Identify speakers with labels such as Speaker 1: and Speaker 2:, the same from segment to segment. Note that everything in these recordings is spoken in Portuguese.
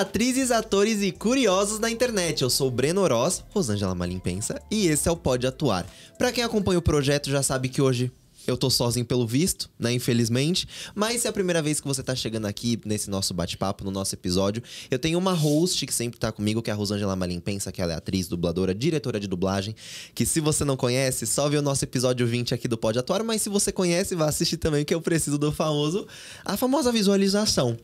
Speaker 1: atrizes, atores e curiosos da internet. Eu sou o Breno Oroz, Rosângela Malimpensa, e esse é o Pode Atuar. Para quem acompanha o projeto já sabe que hoje eu tô sozinho pelo visto, né? Infelizmente. Mas se é a primeira vez que você tá chegando aqui nesse nosso bate-papo, no nosso episódio, eu tenho uma host que sempre tá comigo, que é a Rosângela Malimpensa, que ela é atriz, dubladora, diretora de dublagem. Que se você não conhece, só vê o nosso episódio 20 aqui do Pode Atuar. Mas se você conhece, vá assistir também, que eu preciso do famoso, a famosa visualização,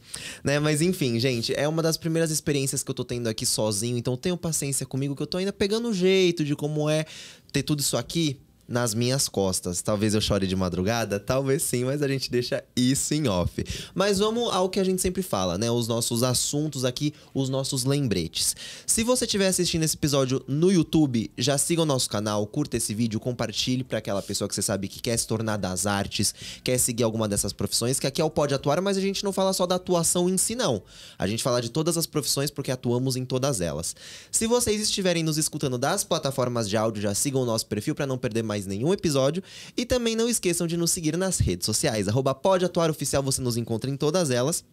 Speaker 1: né? Mas enfim, gente, é uma das primeiras experiências que eu tô tendo aqui sozinho. Então tenha paciência comigo, que eu tô ainda pegando o jeito de como é ter tudo isso aqui nas minhas costas. Talvez eu chore de madrugada, talvez sim, mas a gente deixa isso em off. Mas vamos ao que a gente sempre fala, né? Os nossos assuntos aqui, os nossos lembretes. Se você estiver assistindo esse episódio no YouTube, já siga o nosso canal, curta esse vídeo, compartilhe para aquela pessoa que você sabe que quer se tornar das artes, quer seguir alguma dessas profissões, que aqui é o Pode Atuar, mas a gente não fala só da atuação em si, não. A gente fala de todas as profissões porque atuamos em todas elas. Se vocês estiverem nos escutando das plataformas de áudio, já sigam o nosso perfil para não perder mais mais nenhum episódio. E também não esqueçam de nos seguir nas redes sociais. Arroba pode atuar oficial, você nos encontra em todas elas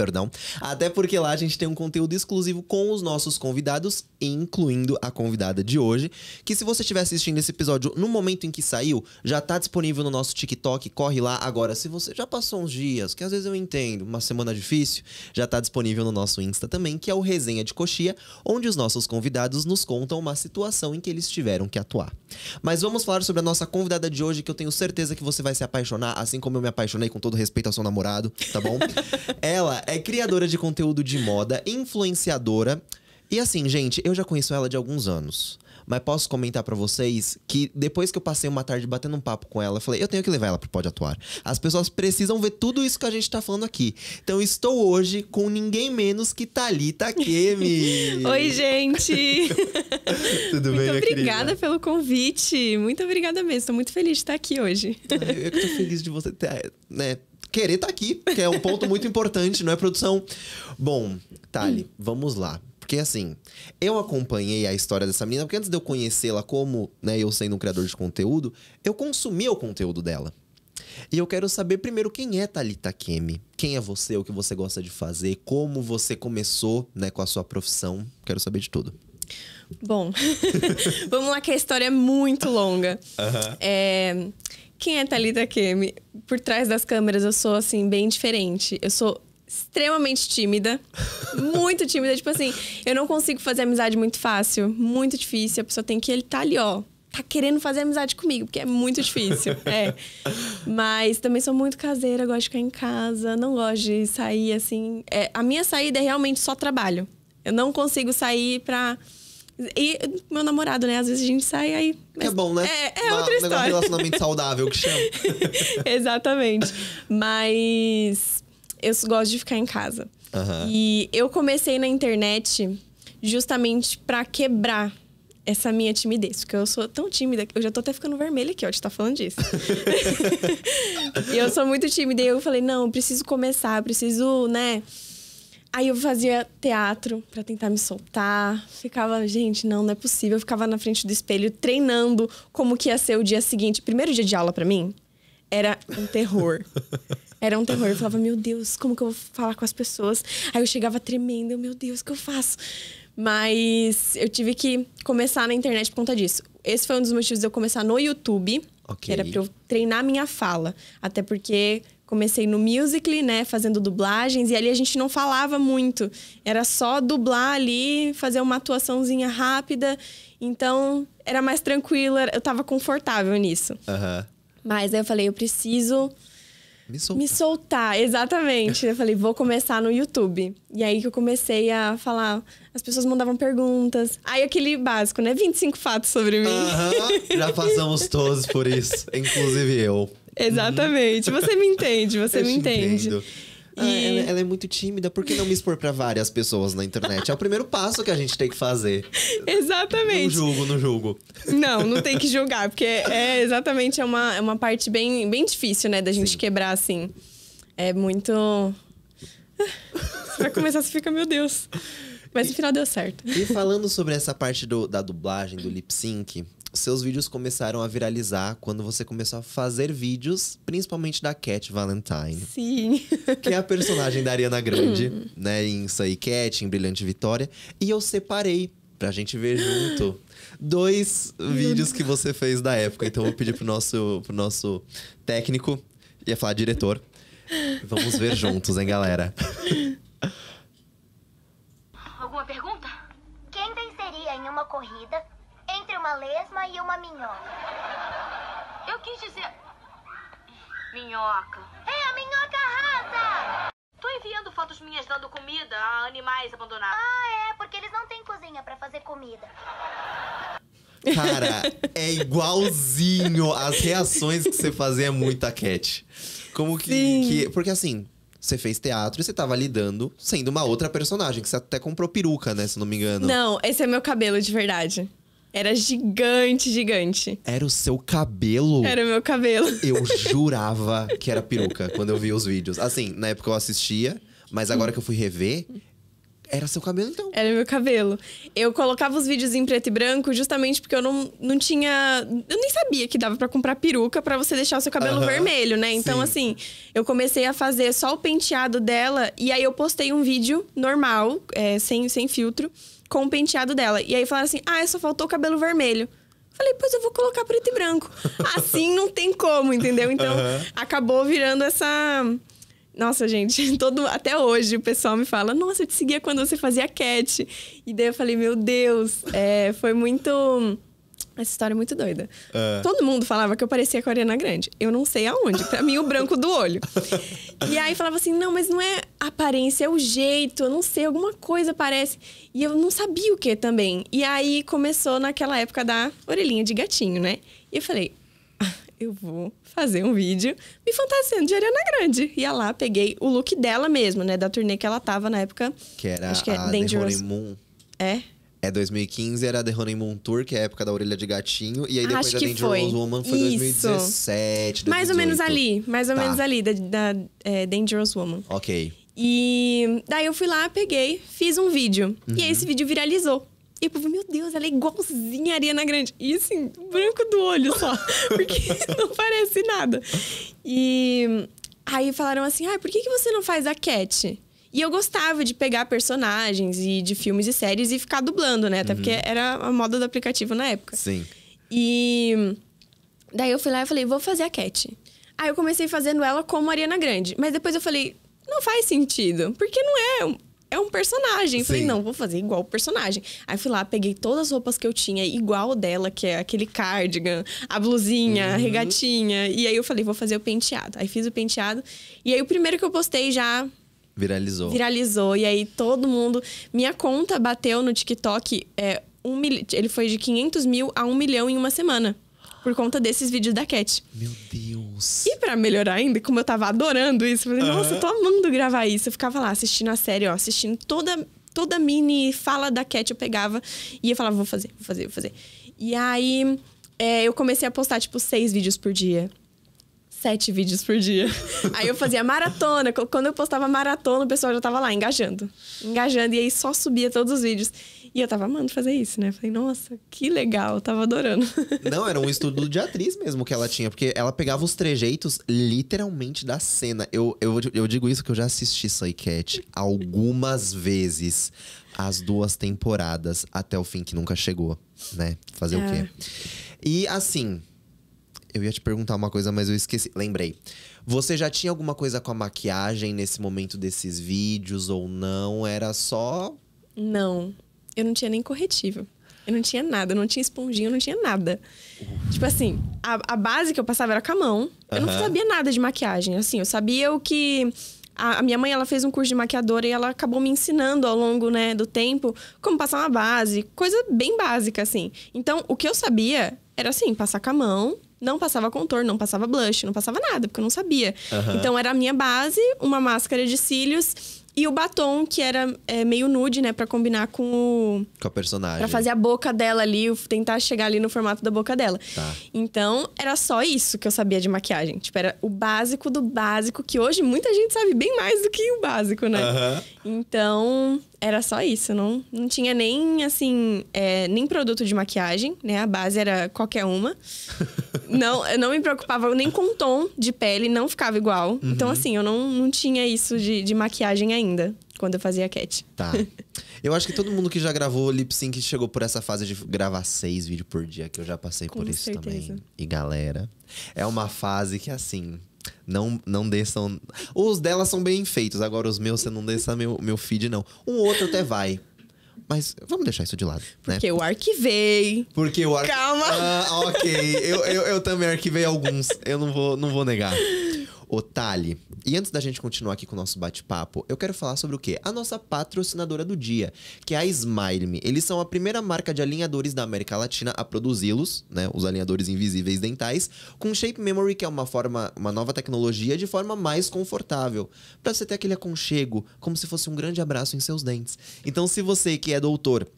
Speaker 1: perdão. Até porque lá a gente tem um conteúdo exclusivo com os nossos convidados, incluindo a convidada de hoje, que se você estiver assistindo esse episódio no momento em que saiu, já está disponível no nosso TikTok, corre lá agora. Se você já passou uns dias, que às vezes eu entendo, uma semana difícil, já está disponível no nosso Insta também, que é o Resenha de Coxia, onde os nossos convidados nos contam uma situação em que eles tiveram que atuar. Mas vamos falar sobre a nossa convidada de hoje, que eu tenho certeza que você vai se apaixonar, assim como eu me apaixonei com todo respeito ao seu namorado, tá bom? Ela é criadora de conteúdo de moda, influenciadora. E assim, gente, eu já conheço ela de alguns anos. Mas posso comentar para vocês que depois que eu passei uma tarde batendo um papo com ela, eu falei, eu tenho que levar ela pro Pode Atuar. As pessoas precisam ver tudo isso que a gente tá falando aqui. Então estou hoje com ninguém menos que Thalita Kemi. Oi,
Speaker 2: gente!
Speaker 1: tudo bem, Muito obrigada
Speaker 2: pelo convite. Muito obrigada mesmo. Estou muito feliz de estar aqui
Speaker 1: hoje. Ai, eu que tô feliz de você ter, né, querer estar tá aqui, que é um ponto muito importante, não é, produção? Bom, Thali, hum. vamos lá. Porque assim, eu acompanhei a história dessa menina, porque antes de eu conhecê-la como, né, eu sendo um criador de conteúdo, eu consumi o conteúdo dela. E eu quero saber primeiro quem é Tali Kemi, quem é você, o que você gosta de fazer, como você começou, né, com a sua profissão. Quero saber de tudo.
Speaker 2: Bom, vamos lá que a história é muito longa. Uhum. É, quem é Thalita Kemi? Por trás das câmeras eu sou, assim, bem diferente. Eu sou extremamente tímida. muito tímida. Tipo assim, eu não consigo fazer amizade muito fácil. Muito difícil. A pessoa tem que ele tá ali, ó. Tá querendo fazer amizade comigo, porque é muito difícil. é. Mas também sou muito caseira, gosto de ficar em casa, não gosto de sair assim. É, a minha saída é realmente só trabalho. Eu não consigo sair pra e meu namorado, né? Às vezes a gente sai aí.
Speaker 1: é bom, né? É, é Na, outra história. Um relacionamento saudável que chama.
Speaker 2: Exatamente. Mas eu gosto de ficar em casa. Uhum. E eu comecei na internet justamente para quebrar essa minha timidez, porque eu sou tão tímida que eu já tô até ficando vermelha aqui, ó, de tá falando disso. e eu sou muito tímida e eu falei, não, eu preciso começar, eu preciso, né? Aí eu fazia teatro para tentar me soltar. Ficava, gente, não, não é possível. Eu ficava na frente do espelho treinando como que ia ser o dia seguinte. Primeiro dia de aula para mim era um terror. Era um terror. Eu falava, meu Deus, como que eu vou falar com as pessoas? Aí eu chegava tremendo, meu Deus, o que eu faço? Mas eu tive que começar na internet por conta disso. Esse foi um dos motivos de eu começar no YouTube, okay. que era para eu treinar minha fala. Até porque comecei no musical, né, fazendo dublagens, e ali a gente não falava muito. Era só dublar ali, fazer uma atuaçãozinha rápida. Então, era mais tranquila, eu estava confortável nisso. Uhum. Mas aí eu falei, eu preciso me soltar. me soltar. exatamente. eu falei, vou começar no YouTube. E aí que eu comecei a falar, as pessoas mandavam perguntas. Aí aquele básico, né? 25 fatos sobre mim. Uhum.
Speaker 1: Já passamos todos por isso, inclusive eu. Exatamente. Uhum. Você me entende, você eu me entende. Ah, e... ela, ela, é muito tímida, por que não me expor para várias pessoas na internet? É o primeiro passo que a gente tem que fazer. Exatamente. Não julgo, não julgo. Não, não tem que julgar, porque é, é exatamente é uma, é
Speaker 2: uma parte bem, bem difícil, né, da gente Sim. quebrar assim. É muito. Você vai começar, você fica, meu Deus. Mas no final deu certo.
Speaker 1: E falando sobre essa parte do, da dublagem, do lip sync, seus vídeos começaram a viralizar quando você começou a fazer vídeos, principalmente da Cat Valentine. Sim. Que é a personagem da Ariana Grande, né? Em Say Cat, em Brilhante Vitória. E eu separei pra gente ver junto dois vídeos que você fez da época. Então eu vou pedir pro nosso, pro nosso técnico, ia falar diretor. Vamos ver juntos, hein, galera?
Speaker 3: e uma minhoca. Eu quis dizer. Minhoca. É, a minhoca rasa! Tô enviando fotos minhas dando comida a animais abandonados. Ah, é, porque eles não têm cozinha para fazer comida.
Speaker 1: Cara, é igualzinho. As reações que você fazia é muita cat. Como que, que. Porque assim, você fez teatro e você tava lidando sendo uma outra personagem, que você até comprou peruca, né? Se não me engano.
Speaker 2: Não, esse é meu cabelo de verdade. Era gigante, gigante.
Speaker 1: Era o seu cabelo? Era
Speaker 2: o meu cabelo.
Speaker 1: Eu jurava que era peruca quando eu via os vídeos. Assim, na época eu assistia, mas agora que eu fui rever, era seu cabelo, então?
Speaker 2: Era meu cabelo. Eu colocava os vídeos em preto e branco justamente porque eu não, não tinha. Eu nem sabia que dava para comprar peruca para você deixar o seu cabelo vermelho, né? Então, sim. assim, eu comecei a fazer só o penteado dela e aí eu postei um vídeo normal, é, sem, sem filtro com o penteado dela. E aí falaram assim: ah, só faltou o cabelo vermelho. Falei, pois eu vou colocar preto e branco. Assim não tem como, entendeu? Então uhum. acabou virando essa. Nossa, gente, todo até hoje o pessoal me fala: Nossa, eu te seguia quando você fazia cat. E daí eu falei: Meu Deus, é, foi muito essa história é muito doida. É. Todo mundo falava que eu parecia com a Ariana Grande. Eu não sei aonde. Pra mim, o branco do olho. E aí falava assim: não, mas não é aparência, é o jeito, eu não sei, alguma coisa parece. E eu não sabia o que também. E aí começou naquela época da orelhinha de gatinho, né? E eu falei: ah, eu vou fazer um vídeo me fantasiando de Ariana Grande. Ia lá, peguei o look dela mesmo, né? Da turnê que ela tava na época.
Speaker 1: Que era acho que é Dangerous. The É, é 2015, era The Honeymoon Tour, que é a época da Orelha de Gatinho. E aí depois Acho a Danger foi. Rose Woman foi Isso. 2017, 2018. Mais ou menos ali, mais ou tá. menos ali,
Speaker 2: da, da é, Dangerous Woman. Ok. E daí eu fui lá, peguei, fiz um vídeo. Uhum. E esse vídeo viralizou. E o povo, meu Deus, ela é igualzinha a Ariana Grande. E assim, branco do olho só. Porque não parece nada. E aí falaram assim, ai, por que, que você não faz a Cat? E eu gostava de pegar personagens e de filmes e séries e ficar dublando, né? Até uhum. porque era a moda do aplicativo na época. Sim. E daí eu fui lá e falei, vou fazer a Cat. Aí eu comecei fazendo ela como Ariana Grande. Mas depois eu falei, não faz sentido. Porque não é. Um, é um personagem. Sim. Falei, não, vou fazer igual o personagem. Aí fui lá, peguei todas as roupas que eu tinha, igual dela, que é aquele cardigan, a blusinha, uhum. a regatinha. E aí eu falei, vou fazer o penteado. Aí fiz o penteado. E aí o primeiro que eu postei já Viralizou. Viralizou. E aí todo mundo. Minha conta bateu no TikTok. É, um mil... Ele foi de 500 mil a 1 milhão em uma semana. Por conta desses vídeos da Cat. Meu Deus. E para melhorar ainda, como eu tava adorando isso, eu falei, nossa, eu tô amando gravar isso. Eu ficava lá assistindo a série, ó, assistindo toda, toda mini fala da Cat, eu pegava e eu falava, vou fazer, vou fazer, vou fazer. E aí é, eu comecei a postar, tipo, seis vídeos por dia sete vídeos por dia. Aí eu fazia maratona. Quando eu postava maratona, o pessoal já tava lá engajando. Engajando. E aí só subia todos os vídeos. E eu tava amando fazer isso, né? Falei, nossa, que legal, eu tava adorando.
Speaker 1: Não, era um estudo de atriz mesmo que ela tinha, porque ela pegava os trejeitos literalmente da cena. Eu, eu, eu digo isso que eu já assisti Psycat algumas vezes. As duas temporadas até o fim que nunca chegou, né? Fazer é. o quê? E assim, eu ia te perguntar uma coisa, mas eu esqueci. Lembrei. Você já tinha alguma coisa com a maquiagem nesse momento desses vídeos ou não? Era só.
Speaker 2: Não. Eu não tinha nem corretivo. Eu não tinha nada, eu não tinha esponjinha, eu não tinha nada. Tipo assim, a, a base que eu passava era com a mão. Eu uhum. não sabia nada de maquiagem. Assim, eu sabia o que. A, a, minha mãe, ela fez um curso de maquiadora e ela acabou me ensinando ao longo, né, do tempo como passar uma base, coisa bem básica, assim. Então, o que eu sabia era assim, passar com a mão, não passava contorno, não passava blush, não passava nada, porque eu não sabia. Uhum. Então era a minha base, uma máscara de cílios e o batom, que era é, meio nude, né? Pra combinar com o.
Speaker 1: Com a personagem. Pra fazer a
Speaker 2: boca dela ali, tentar chegar ali no formato da boca dela. Tá. Então, era só isso que eu sabia de maquiagem. Tipo, era o básico do básico, que hoje muita gente sabe bem mais do que o básico, né? Uhum. Então, era só isso, não, não tinha nem assim, é, nem produto de maquiagem, né? A base era qualquer uma. não, eu não me preocupava nem com o tom de pele, não ficava igual. Uhum. Então, assim, eu não, não tinha isso de, de maquiagem ainda quando eu fazia cat. Tá.
Speaker 1: Eu acho que todo mundo que já gravou lip sync chegou por essa fase de gravar seis vídeos por dia, que eu já passei Com por isso certeza. também. E galera, é uma fase que assim, não, não desçam. Os delas são bem feitos, agora os meus você não desça meu, meu feed, não. Um outro até vai. Mas vamos deixar isso de lado. Né? Porque né? eu
Speaker 2: arquivei.
Speaker 1: Porque eu arquivei. Calma! Ah, ok. Eu, eu, eu também arquivei alguns. Eu não vou, não vou negar. O Tali, e antes da gente continuar aqui com o nosso bate-papo, eu quero falar sobre o quê? A nossa patrocinadora do dia, que é a Smile Me. Eles são a primeira marca de alinhadores da América Latina a produzi-los, né? Os alinhadores invisíveis dentais, com Shape Memory, que é uma forma, uma nova tecnologia de forma mais confortável, para você ter aquele aconchego, como se fosse um grande abraço em seus dentes. Então, se você que é doutor,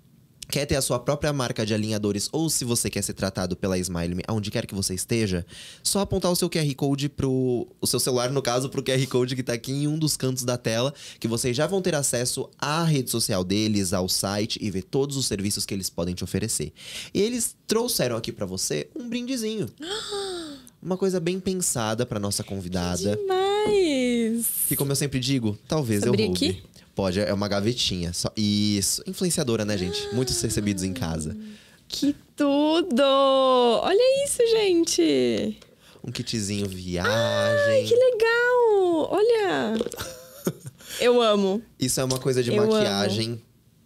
Speaker 1: quer ter a sua própria marca de alinhadores ou se você quer ser tratado pela Smile Me, aonde quer que você esteja, só apontar o seu QR Code pro o seu celular, no caso, pro QR Code que tá aqui em um dos cantos da tela, que vocês já vão ter acesso à rede social deles, ao site e ver todos os serviços que eles podem te oferecer. E eles trouxeram aqui para você um brindezinho. Uma coisa bem pensada para nossa convidada. Que demais! E como eu sempre digo, talvez Sobre eu roube. Aqui? Pode, é uma gavetinha. Só, e influenciadora, né, gente? Muitos recebidos em casa.
Speaker 2: Que tudo! Olha isso, gente!
Speaker 1: Um kitzinho viagem. Ai, que
Speaker 2: legal! Olha! Eu amo.
Speaker 1: Isso é uma coisa de Eu maquiagem. Amo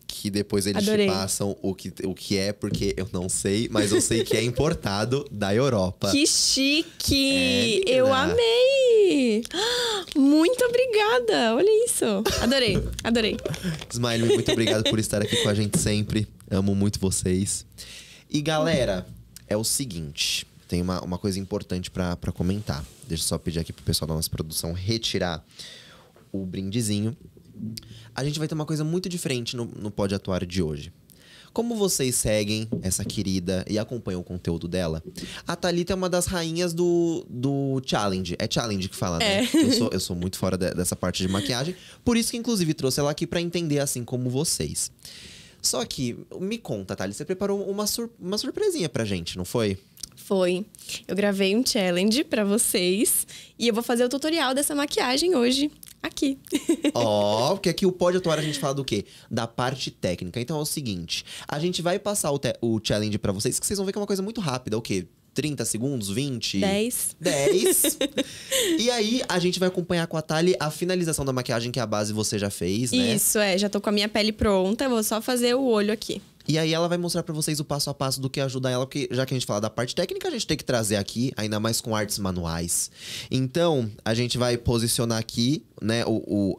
Speaker 1: que depois eles Adorei. te passam o que, o que é, porque eu não sei, mas eu sei que é importado da Europa. Que
Speaker 2: chique! É, eu amei! Muito obrigada! Olha isso! Adorei, adorei.
Speaker 1: Smiley, muito obrigado por estar aqui com a gente sempre. Amo muito vocês. E galera, é o seguinte: tem uma, uma coisa importante para comentar. Deixa eu só pedir aqui pro pessoal da nossa produção retirar o brindezinho. A gente vai ter uma coisa muito diferente no, no Pode Atuar de hoje. Como vocês seguem essa querida e acompanham o conteúdo dela? A Thalita é uma das rainhas do, do challenge. É challenge que fala, né? É. Eu, sou, eu sou muito fora de, dessa parte de maquiagem. Por isso que, inclusive, trouxe ela aqui para entender assim como vocês. Só que, me conta, Thalita, você preparou uma, sur uma surpresinha pra gente, não foi?
Speaker 2: Foi. Eu gravei um challenge para vocês e eu vou fazer o tutorial dessa maquiagem hoje aqui.
Speaker 1: Ó, oh, porque aqui o Pode Atuar a gente fala do quê? Da parte técnica. Então é o seguinte, a gente vai passar o, o challenge para vocês, que vocês vão ver que é uma coisa muito rápida, o quê? 30 segundos, 20? 10. 10. e aí, a gente vai acompanhar com a Tali a finalização da maquiagem que a base você já fez, né? Isso,
Speaker 2: é. Já tô com a minha pele pronta, vou só fazer o olho aqui.
Speaker 1: E aí ela vai mostrar para vocês o passo a passo do que ajudar ela, porque já que a gente fala da parte técnica, a gente tem que trazer aqui, ainda mais com artes manuais. Então, a gente vai posicionar aqui, né, o, o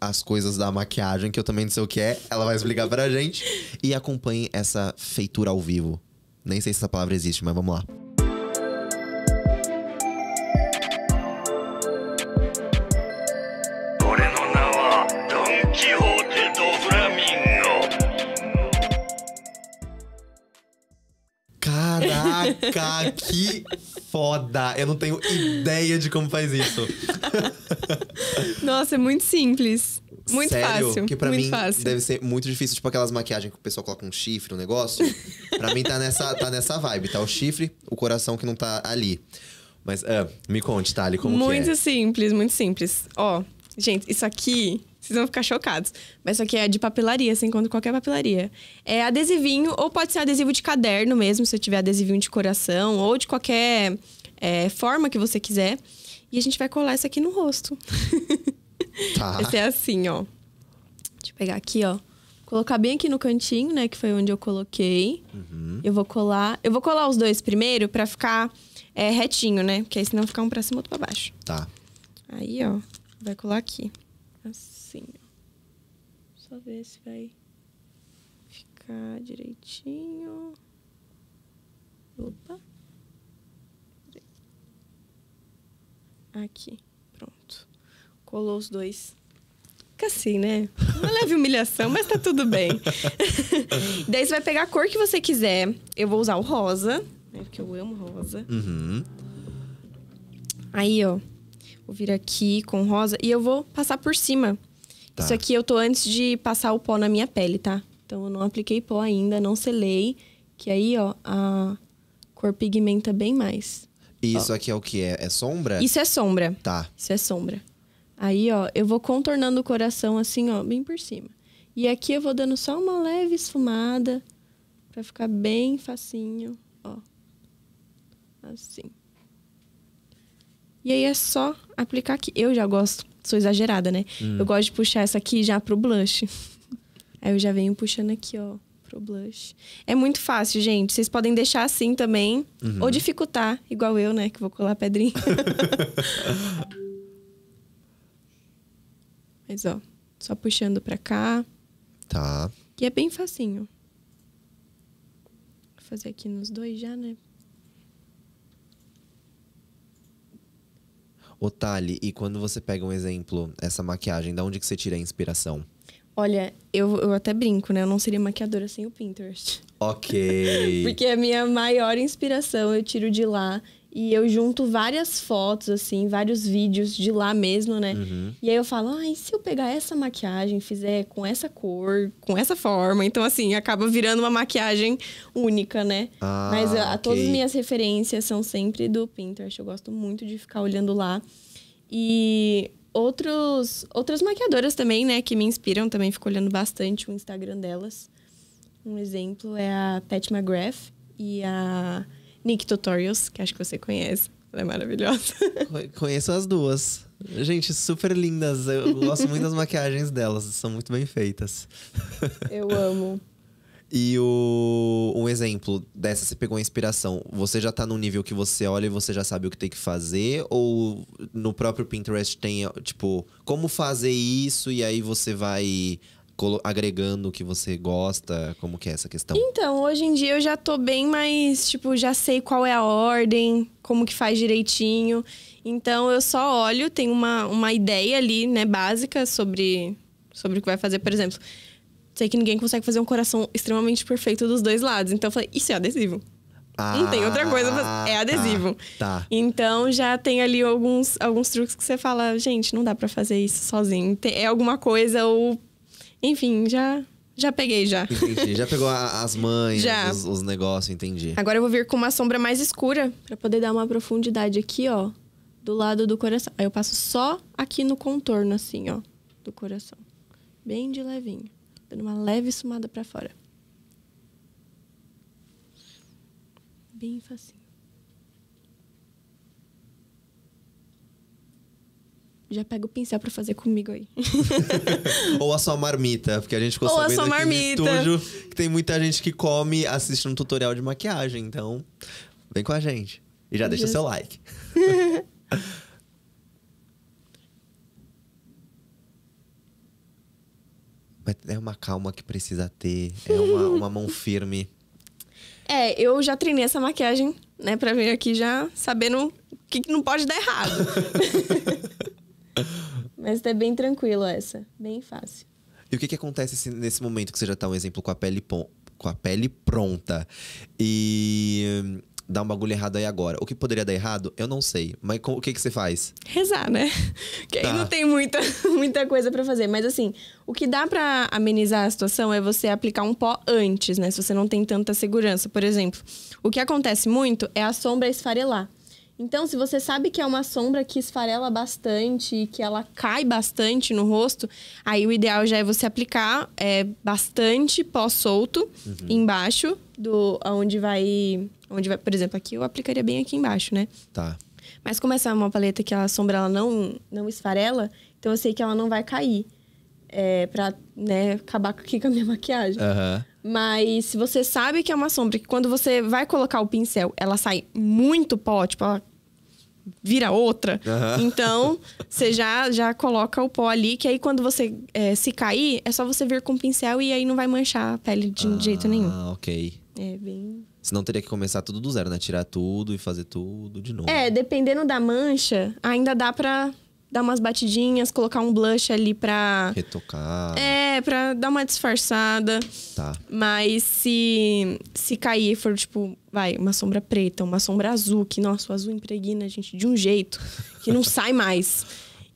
Speaker 1: as coisas da maquiagem, que eu também não sei o que é, ela vai explicar pra gente. E acompanhe essa feitura ao vivo. Nem sei se essa palavra existe, mas vamos lá. Caraca, que foda! Eu não tenho ideia de como faz isso.
Speaker 2: Nossa, é muito simples. Muito Sério, fácil. Que pra mim fácil. deve ser
Speaker 1: muito difícil. Tipo aquelas maquiagens que o pessoal coloca um chifre, um negócio. pra mim tá nessa, tá nessa vibe. Tá o chifre, o coração que não tá ali. Mas uh, me conte, Thali, como muito que é? Muito
Speaker 2: simples, muito simples. Ó, gente, isso aqui vocês vão ficar chocados. Mas isso aqui é de papelaria, você encontra qualquer papelaria. É adesivinho, ou pode ser adesivo de caderno mesmo, se eu tiver adesivinho de coração, ou de qualquer é, forma que você quiser. E a gente vai colar isso aqui no rosto. Tá. Esse é assim, ó. Deixa eu pegar aqui, ó. Colocar bem aqui no cantinho, né? Que foi onde eu coloquei. Uhum. Eu vou colar. Eu vou colar os dois primeiro pra ficar é, retinho, né? Porque aí senão ficar um pra cima e outro pra baixo. Tá. Aí, ó. Vai colar aqui. Só ver se vai ficar direitinho. Opa. Aqui, pronto. Colou os dois. Fica assim, né? Uma leve humilhação, mas tá tudo bem. Daí você vai pegar a cor que você quiser. Eu vou usar o rosa, né? Porque eu amo rosa. Uhum. Aí, ó. Vou vir aqui com rosa e eu vou passar por cima. Tá. Isso aqui eu tô antes de passar o pó na minha pele, tá? Então eu não apliquei pó ainda, não selei. Que aí, ó, a cor pigmenta bem mais.
Speaker 1: E isso ó. aqui é o que? É, é sombra? Isso é sombra. Tá.
Speaker 2: Isso é sombra. Aí, ó, eu vou contornando o coração assim, ó, bem por cima. E aqui eu vou dando só uma leve esfumada para ficar bem facinho, ó. Assim. E aí é só aplicar aqui. Eu já gosto sou exagerada, né? Hum. Eu gosto de puxar essa aqui já pro blush. Aí eu já venho puxando aqui, ó, pro blush. É muito fácil, gente. Vocês podem deixar assim também. Uhum. Ou dificultar, igual eu, né? Que vou colar pedrinha. Mas, ó, só puxando pra cá. Tá. e é bem facinho. Vou fazer aqui nos dois já, né?
Speaker 1: O Tali, e quando você pega um exemplo, essa maquiagem, da onde que você tira a inspiração?
Speaker 2: Olha, eu, eu até brinco, né? Eu não seria maquiadora sem o Pinterest.
Speaker 1: Ok. Porque é
Speaker 2: a minha maior inspiração eu tiro de lá. E eu junto várias fotos, assim, vários vídeos de lá mesmo, né? Uhum. E aí eu falo, ai, e se eu pegar essa maquiagem, fizer com essa cor, com essa forma? Então, assim, acaba virando uma maquiagem única, né? Ah, Mas a, ah, a okay. todas as minhas referências são sempre do Pinterest. Eu gosto muito de ficar olhando lá. E outros, outras maquiadoras também, né, que me inspiram, também fico olhando bastante o Instagram delas. Um exemplo é a Pat McGrath e a Nick Tutorials, que acho que você conhece. Ela é maravilhosa.
Speaker 1: Conheço as duas. Gente, super lindas. Eu gosto muito das maquiagens delas, são muito bem feitas. Eu amo. E o, um exemplo dessa, você pegou a inspiração. Você já tá num nível que você olha e você já sabe o que tem que fazer? Ou no próprio Pinterest tem, tipo, como fazer isso e aí você vai agregando o que você gosta? Como que é essa questão?
Speaker 2: Então, hoje em dia eu já tô bem mais, tipo, já sei qual é a ordem, como que faz direitinho. Então eu só olho, tenho uma, uma ideia ali, né, básica sobre, sobre o que vai fazer, por exemplo. Sei que ninguém consegue fazer um coração extremamente perfeito dos dois lados. Então eu falei, isso é adesivo. Ah, não tem outra ah, coisa, mas é tá, adesivo. Tá, tá, Então já tem ali alguns, alguns truques que você fala, gente, não dá para fazer isso sozinho. É alguma coisa ou enfim, já já peguei já. Entendi.
Speaker 1: Já pegou a, as mães, os, os negócios, entendi. Agora
Speaker 2: eu vou vir com uma sombra mais escura para poder dar uma profundidade aqui, ó, do lado do coração. Aí eu passo só aqui no contorno assim, ó, do coração. Bem de levinho, dando uma leve sumada para fora. Bem facinho. já pega o pincel para fazer comigo aí.
Speaker 1: Ou a sua marmita, porque a gente ficou Ou sabendo a sua marmita. Estúdio, que tem muita gente que come assistindo um tutorial de maquiagem, então vem com a gente
Speaker 2: e já deixa Just... seu like.
Speaker 1: é uma calma que precisa ter, é uma, uma mão firme.
Speaker 2: É, eu já treinei essa maquiagem, né, pra vir aqui já sabendo o que, que não pode dar errado. Mas é bem tranquilo essa, bem fácil.
Speaker 1: E o que, que acontece nesse momento que você já tá um exemplo com a pele, com a pele pronta? E hum, dá um bagulho errado aí agora. O que poderia dar errado, eu não sei. Mas o que, que você faz?
Speaker 2: Rezar, né?
Speaker 1: Que tá. aí não tá. tem
Speaker 2: muita, muita coisa para fazer. Mas assim, o que dá para amenizar a situação é você aplicar um pó antes, né? Se você não tem tanta segurança. Por exemplo, o que acontece muito é a sombra esfarelar. Então, se você sabe que é uma sombra que esfarela bastante e que ela cai bastante no rosto, aí o ideal já é você aplicar é, bastante pó solto uhum. embaixo do onde vai, onde vai, por exemplo, aqui eu aplicaria bem aqui embaixo, né? Tá. Mas como essa é uma paleta que a sombra ela não não esfarela, então eu sei que ela não vai cair. É, pra né, acabar aqui com a minha maquiagem. Uhum. Mas se você sabe que é uma sombra, que quando você vai colocar o pincel, ela sai muito pó, tipo, ela vira outra. Então, você já, já coloca o pó ali, que aí quando você é, se cair, é só você vir com o pincel e aí não vai manchar a pele de ah, jeito nenhum. Ah,
Speaker 1: ok. É bem. Senão teria que começar tudo do zero, né? Tirar tudo e fazer tudo de novo. É,
Speaker 2: dependendo da mancha, ainda dá pra dar umas batidinhas, colocar um blush ali pra.
Speaker 1: Retocar.
Speaker 2: É, pra dar uma disfarçada. Tá. Mas se, se cair for, tipo, vai, uma sombra preta, uma sombra azul, que, nossa, o azul impregna a gente de um jeito que não sai mais.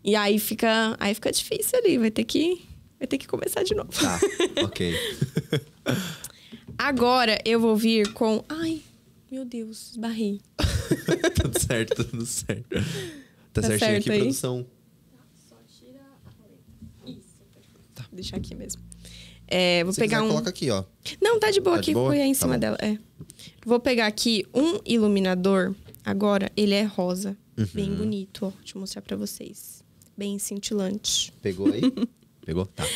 Speaker 2: E aí fica, aí fica difícil ali, vai ter que, vai ter que começar de novo. Tá,
Speaker 1: ok.
Speaker 2: Agora eu vou vir com. Ai, meu Deus, esbarrei.
Speaker 1: tudo certo, tudo certo. Tá, tá certinho certo aqui, aí? produção. Só tira
Speaker 2: a Isso. Tá. Vou deixar aqui mesmo.
Speaker 1: É, vou Se pegar quiser, um. Coloca aqui, ó.
Speaker 2: Não, tá de boa tá aqui, foi em tá cima dela. É. Vou pegar aqui um iluminador. Agora, ele é rosa. Uhum. Bem bonito, ó. Deixa eu mostrar pra vocês. Bem cintilante. Pegou aí? Pegou? Tá.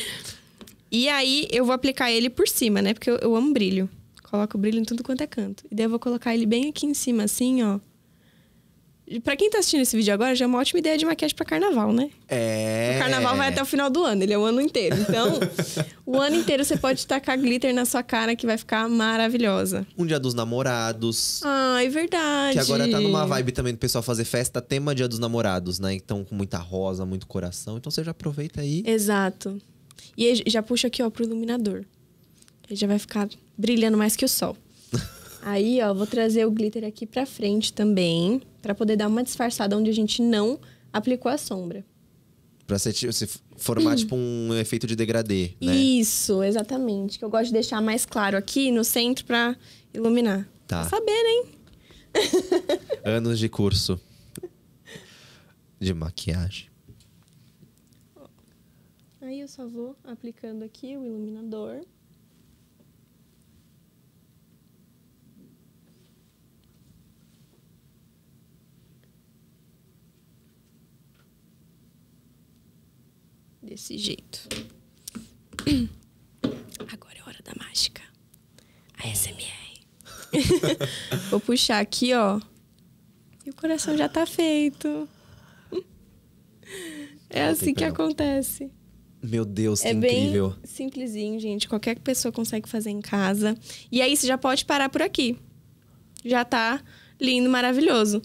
Speaker 2: E aí, eu vou aplicar ele por cima, né? Porque eu, eu amo brilho. Coloco o brilho em tudo quanto é canto. E daí eu vou colocar ele bem aqui em cima, assim, ó. Pra quem tá assistindo esse vídeo agora, já é uma ótima ideia de maquiagem para carnaval, né?
Speaker 1: É. O carnaval vai até o
Speaker 2: final do ano, ele é o ano inteiro. Então, o ano inteiro você pode tacar glitter na sua cara que vai ficar maravilhosa.
Speaker 1: Um dia dos namorados.
Speaker 2: Ah, é verdade. Que agora tá numa vibe
Speaker 1: também do pessoal fazer festa, tema dia dos namorados, né? Então, com muita rosa, muito coração. Então, você já aproveita aí.
Speaker 2: Exato. E já puxa aqui, ó, pro iluminador. Ele já vai ficar brilhando mais que o sol. Aí, ó, vou trazer o glitter aqui pra frente também, para poder dar uma disfarçada onde a gente não aplicou a sombra.
Speaker 1: Pra se, se formar tipo um efeito de degradê, né?
Speaker 2: Isso, exatamente. Que eu gosto de deixar mais claro aqui no centro pra iluminar. Tá. Pra saber, né, hein?
Speaker 1: Anos de curso de maquiagem.
Speaker 2: Aí eu só vou aplicando aqui o iluminador. desse jeito. Agora é hora da mágica. A SMR. Vou puxar aqui, ó. E o coração já tá feito. É assim que acontece.
Speaker 1: Meu Deus, é que é incrível. Bem
Speaker 2: simplesinho, gente. Qualquer pessoa consegue fazer em casa. E aí você já pode parar por aqui. Já tá lindo, maravilhoso.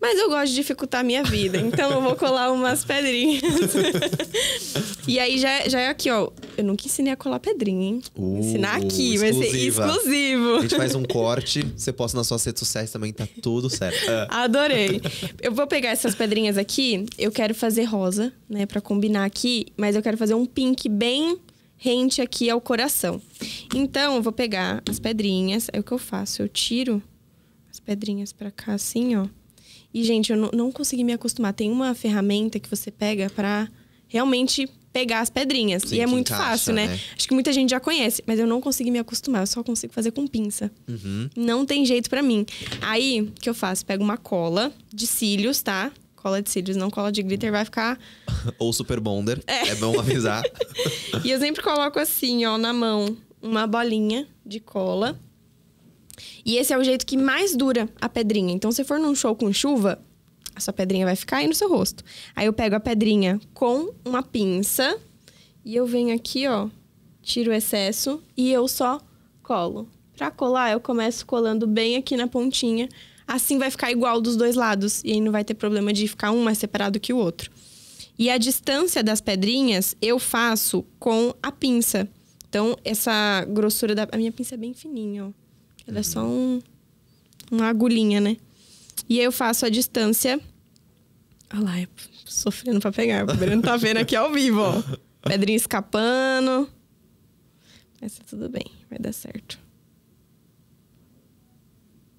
Speaker 2: Mas eu gosto de dificultar a minha vida, então eu vou colar umas pedrinhas. e aí já, já é aqui, ó. Eu nunca ensinei a colar pedrinha, hein?
Speaker 1: Uh, ensinar aqui, vai ser exclusivo. A gente faz um corte, você posta nas suas redes sociais também, tá tudo certo.
Speaker 2: Adorei. Eu vou pegar essas pedrinhas aqui, eu quero fazer rosa, né, para combinar aqui, mas eu quero fazer um pink bem rente aqui ao coração. Então, eu vou pegar as pedrinhas, é o que eu faço, eu tiro as pedrinhas para cá assim, ó e, gente, eu não, consegui me acostumar. Tem uma ferramenta que você pega para realmente pegar as pedrinhas. Sim, e é muito encaixa, fácil, né? né? Acho que muita gente já conhece, mas eu não consegui me acostumar. Eu só consigo fazer com pinça. Uhum. Não tem jeito para mim. Aí, o que eu faço? Pego uma cola de cílios, tá? Cola de cílios, não cola de glitter, vai ficar.
Speaker 1: Ou super bonder. É, é bom avisar.
Speaker 2: e eu sempre coloco assim, ó, na mão, uma bolinha de cola. E esse é o jeito que mais dura a pedrinha. Então, se for num show com chuva, a sua pedrinha vai ficar aí no seu rosto. Aí eu pego a pedrinha com uma pinça e eu venho aqui, ó, tiro o excesso e eu só colo. Pra colar, eu começo colando bem aqui na pontinha. Assim vai ficar igual dos dois lados e aí não vai ter problema de ficar um mais separado que o outro. E a distância das pedrinhas eu faço com a pinça. Então, essa grossura da. A minha pinça é bem fininha, ó. Ela é só um, uma agulhinha, né? E aí eu faço a distância. Olha lá, eu sofrendo pra pegar. O Breno tá vendo aqui ao vivo, ó. Pedrinha escapando. Mas tá tudo bem, vai dar certo.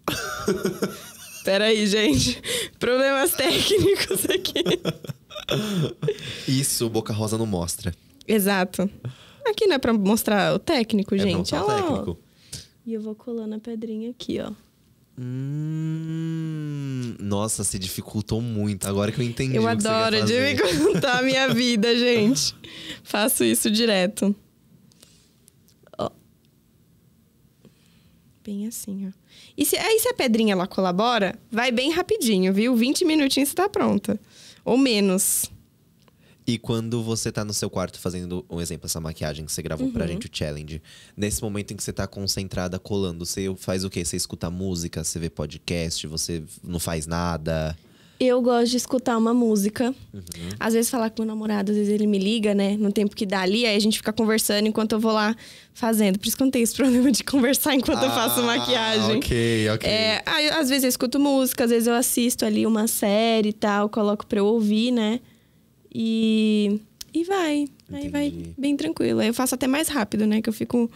Speaker 2: Peraí, gente. Problemas técnicos aqui.
Speaker 1: Isso o Boca Rosa não mostra.
Speaker 2: Exato. Aqui não é pra mostrar o técnico, é gente. não só o técnico. E eu vou colando a pedrinha aqui, ó.
Speaker 1: Hum, nossa, se dificultou muito. Agora que eu entendi. Eu adoro de me contar a minha vida, gente. Faço isso
Speaker 2: direto. Ó. Bem assim, ó. E se, aí, se a pedrinha ela colabora, vai bem rapidinho, viu? 20 minutinhos você tá pronta.
Speaker 1: Ou menos. E quando você tá no seu quarto fazendo, um exemplo, essa maquiagem que você gravou uhum. pra gente, o challenge. Nesse momento em que você tá concentrada colando, você faz o quê? Você escuta música, você vê podcast, você não faz nada?
Speaker 2: Eu gosto de escutar uma música. Uhum. Às vezes falar com o namorado, às vezes ele me liga, né? No tempo que dá ali, aí a gente fica conversando enquanto eu vou lá fazendo. Por isso que eu não tenho esse problema de conversar enquanto ah, eu faço ah, maquiagem.
Speaker 1: Ok, ok.
Speaker 2: É, aí, às vezes eu escuto música, às vezes eu assisto ali uma série e tal, coloco pra eu ouvir, né? E, e vai. Entendi. Aí vai bem tranquilo. Aí eu faço até mais rápido, né? Que eu fico.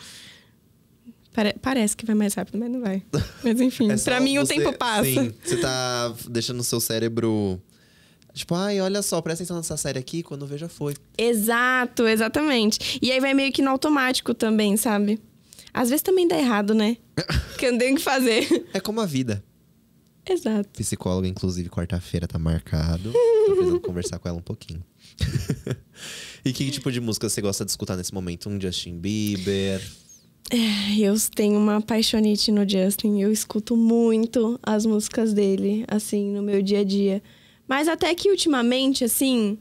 Speaker 2: Pare parece que vai mais rápido, mas não vai.
Speaker 1: Mas enfim, é pra mim você, o tempo passa. Sim, você tá deixando o seu cérebro. Tipo, ai, olha só, presta atenção nessa série aqui, quando veja foi. Exato, exatamente.
Speaker 2: E aí vai meio que no automático também, sabe? Às vezes também dá errado, né?
Speaker 1: Porque eu não tenho que fazer. É como a vida. Exato. Psicóloga, inclusive, quarta-feira tá marcado. Precisamos conversar com ela um pouquinho. e que tipo de música você gosta de escutar nesse momento? Um Justin Bieber?
Speaker 2: É, eu tenho uma apaixonite no Justin. Eu escuto muito as músicas dele, assim, no meu dia a dia. Mas até que ultimamente, assim,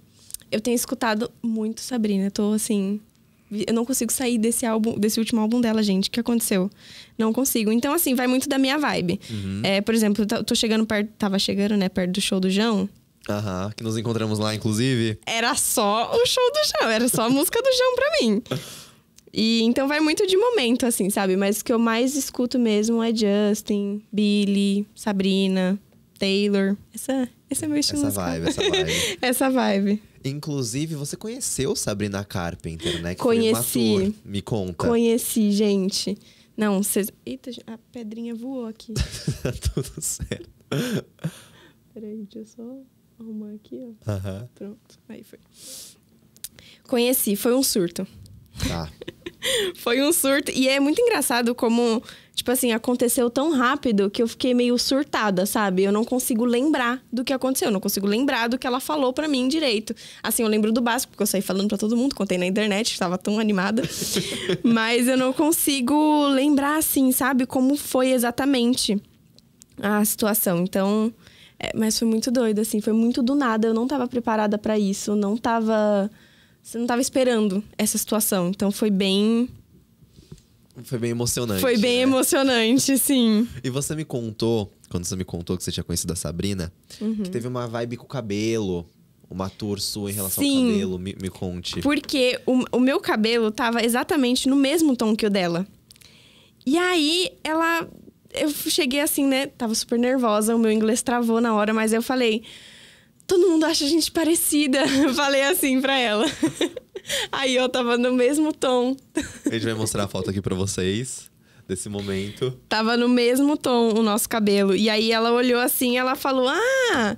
Speaker 2: eu tenho escutado muito Sabrina. Tô assim. Eu não consigo sair desse álbum, desse último álbum dela, gente. O que aconteceu? Não consigo. Então, assim, vai muito da minha vibe. Uhum. É, por exemplo, eu tô chegando perto. Tava chegando, né, perto do show do João.
Speaker 1: Aham, que nos encontramos lá, inclusive.
Speaker 2: Era só o show do João, era só a música do João pra mim. E então vai muito de momento, assim, sabe? Mas o que eu mais escuto mesmo é Justin, Billy, Sabrina, Taylor. Essa, esse é meu estilo. Essa musical. vibe, essa vibe. essa vibe.
Speaker 1: Inclusive, você conheceu Sabrina Carpenter, né? Que Conheci. Me conta.
Speaker 2: Conheci, gente. Não, vocês. Eita, a pedrinha voou aqui.
Speaker 1: Tudo certo.
Speaker 2: Peraí, deixa eu só arrumar aqui, ó. Uhum. Pronto, aí foi. Conheci, foi um surto. Tá. foi um surto. E é muito engraçado como, tipo assim, aconteceu tão rápido que eu fiquei meio surtada, sabe? Eu não consigo lembrar do que aconteceu, eu não consigo lembrar do que ela falou para mim direito. Assim, eu lembro do básico, porque eu saí falando para todo mundo, contei na internet, estava tão animada. Mas eu não consigo lembrar, assim, sabe? Como foi exatamente a situação. Então, é, mas foi muito doido, assim, foi muito do nada. Eu não estava preparada para isso, não estava, Você não estava esperando essa situação. Então foi bem.
Speaker 1: Foi bem emocionante. Foi bem
Speaker 2: né? emocionante, sim.
Speaker 1: E você me contou, quando você me contou que você tinha conhecido a Sabrina, uhum. que teve uma vibe com o cabelo uma tour sua em relação Sim, ao cabelo? Me, me conte.
Speaker 2: Porque o, o, meu cabelo tava exatamente no mesmo tom que o dela. E aí ela eu cheguei assim, né? Tava super nervosa, o meu inglês travou na hora, mas eu falei: todo mundo acha a gente parecida. falei assim pra ela. Aí eu tava no mesmo tom.
Speaker 1: A gente vai mostrar a foto aqui pra vocês desse momento.
Speaker 2: Tava no mesmo tom o nosso cabelo. E aí ela olhou assim, ela falou: Ah,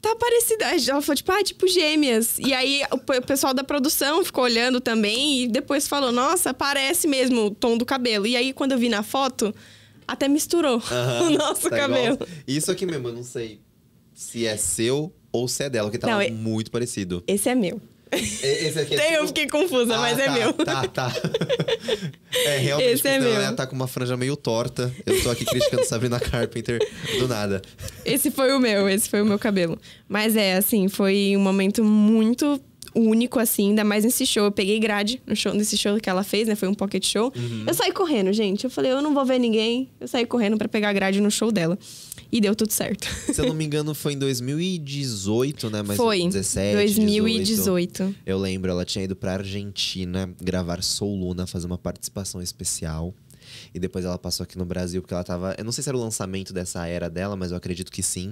Speaker 2: tá parecida. Ela falou, tipo, ah, tipo gêmeas. E aí o pessoal da produção ficou olhando também e depois falou: Nossa, parece mesmo o tom do cabelo. E aí quando eu vi na foto até misturou uhum, o nosso tá cabelo. Igual.
Speaker 1: Isso aqui mesmo, eu não sei se é seu ou se é dela, que tá não, é muito parecido. Esse é
Speaker 2: meu. Esse aqui é Tem, Eu tipo- fiquei confusa, ah, mas é tá, é meu.
Speaker 1: Tá, tá. É, realmente, Esse é meu. ela tá com uma franja meio torta. Eu tô aqui criticando Sabrina Carpenter do nada. Esse foi o meu, esse foi
Speaker 2: o meu cabelo. Mas é, assim, foi um momento muito único, assim, ainda mais nesse show. Eu peguei grade no show, nesse show que ela fez, né? Foi um pocket show. Uhum. Eu saí correndo, gente. Eu falei, eu não vou ver ninguém. Eu saí correndo para pegar grade no show dela. E deu tudo certo.
Speaker 1: Se eu não me engano, foi em 2018, né? Mas foi. 17, 2018. 18. Eu lembro, ela tinha ido pra Argentina gravar Sou Luna, fazer uma participação especial. E depois ela passou aqui no Brasil, porque ela tava. Eu não sei se era o lançamento dessa era dela, mas eu acredito que sim.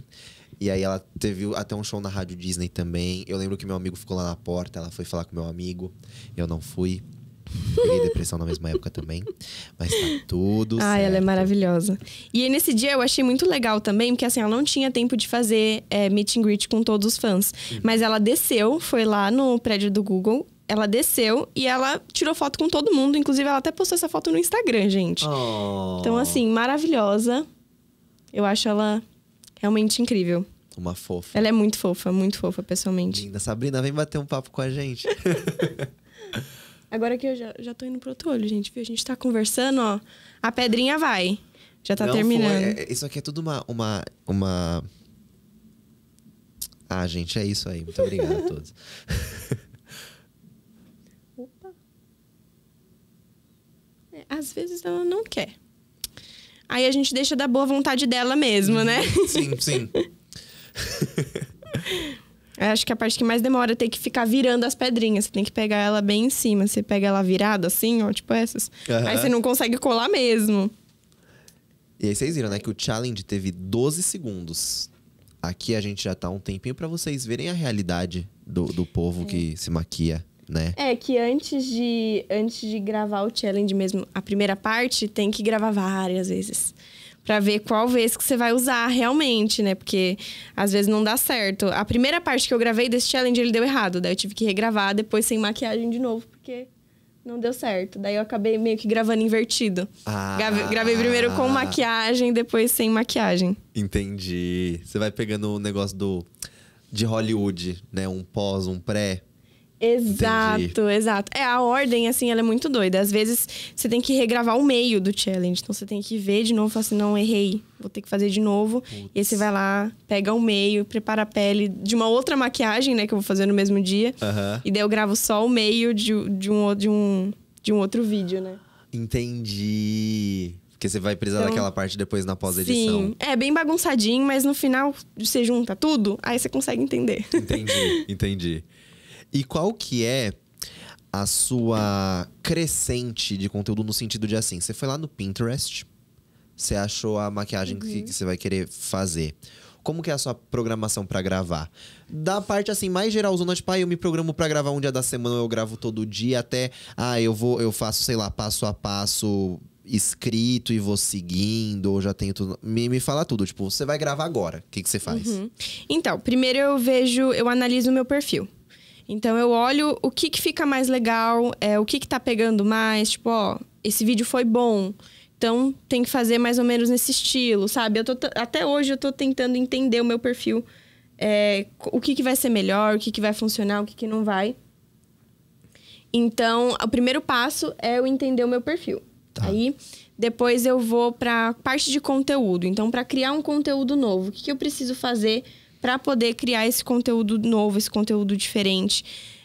Speaker 1: E aí ela teve até um show na Rádio Disney também. Eu lembro que meu amigo ficou lá na porta, ela foi falar com meu amigo. Eu não fui. Peguei depressão na mesma época também. Mas tá tudo. Ah, ela
Speaker 2: é maravilhosa. E aí, nesse dia eu achei muito legal também, porque assim, ela não tinha tempo de fazer é, meet and greet com todos os fãs. Mas ela desceu, foi lá no prédio do Google. Ela desceu e ela tirou foto com todo mundo. Inclusive, ela até postou essa foto no Instagram, gente.
Speaker 1: Oh. Então, assim,
Speaker 2: maravilhosa. Eu acho ela realmente incrível.
Speaker 1: Uma fofa. Ela é
Speaker 2: muito fofa, muito fofa, pessoalmente.
Speaker 1: Linda. Sabrina, vem bater um papo com a gente.
Speaker 2: Agora que eu já, já tô indo pro outro olho, gente. Viu? A gente tá conversando, ó. A pedrinha vai.
Speaker 1: Já tá Não, terminando. Foi, é, isso aqui é tudo uma, uma, uma. Ah, gente, é isso aí. Muito obrigado a todos. Opa.
Speaker 2: É, às vezes ela não quer. Aí a gente deixa da boa vontade dela mesmo, né? Uhum. Sim, sim. Acho que a parte que mais demora é ter que ficar virando as pedrinhas. Você tem que pegar ela bem em cima. Você pega ela virada assim, ó, tipo essas. Uhum. Aí você não consegue colar mesmo.
Speaker 1: E aí vocês viram, né, que o challenge teve 12 segundos. Aqui a gente já tá um tempinho para vocês verem a realidade do, do povo é. que se maquia né?
Speaker 2: É que antes de antes de gravar o challenge mesmo, a primeira parte tem que gravar várias vezes para ver qual vez que você vai usar realmente, né? Porque às vezes não dá certo. A primeira parte que eu gravei desse challenge ele deu errado, daí eu tive que regravar depois sem maquiagem de novo, porque não deu certo. Daí eu acabei meio que gravando invertido.
Speaker 1: Ah, gravei, gravei primeiro com
Speaker 2: maquiagem, depois sem maquiagem.
Speaker 1: Entendi. Você vai pegando o negócio do de Hollywood, né? Um pós, um pré.
Speaker 2: Exato, Entendi. exato. É, a ordem, assim, ela é muito doida. Às vezes você tem que regravar o meio do challenge. Então você tem que ver de novo e falar assim: não, errei, vou ter que fazer de novo. Putz. E aí você vai lá, pega o meio, prepara a pele de uma outra maquiagem, né, que eu vou fazer no mesmo dia. Uhum. E daí eu gravo só o meio de, de, um, de, um, de um outro vídeo, né?
Speaker 1: Entendi. Porque você vai precisar então, daquela parte depois na pós-edição. Sim,
Speaker 2: é bem bagunçadinho, mas no final você junta tudo, aí você consegue entender.
Speaker 1: Entendi, entendi. E qual que é a sua crescente de conteúdo no sentido de assim, você foi lá no Pinterest, você achou a maquiagem uhum. que, que você vai querer fazer. Como que é a sua programação para gravar? Da parte assim mais geral, geralzona, tipo, ah, eu me programo para gravar um dia da semana, eu gravo todo dia até, ah, eu vou, eu faço, sei lá, passo a passo escrito e vou seguindo, ou já tenho tudo. Me, me fala tudo, tipo, você vai gravar agora, o que, que você faz? Uhum.
Speaker 2: Então, primeiro eu vejo, eu analiso o meu perfil. Então eu olho o que, que fica mais legal, é, o que, que tá pegando mais, tipo, ó, esse vídeo foi bom. Então tem que fazer mais ou menos nesse estilo, sabe? Eu tô, até hoje eu tô tentando entender o meu perfil. É, o que, que vai ser melhor, o que, que vai funcionar, o que, que não vai. Então, o primeiro passo é eu entender o meu perfil. Tá. Aí, depois eu vou para parte de conteúdo. Então, para criar um conteúdo novo, o que, que eu preciso fazer para poder criar esse conteúdo novo, esse conteúdo diferente.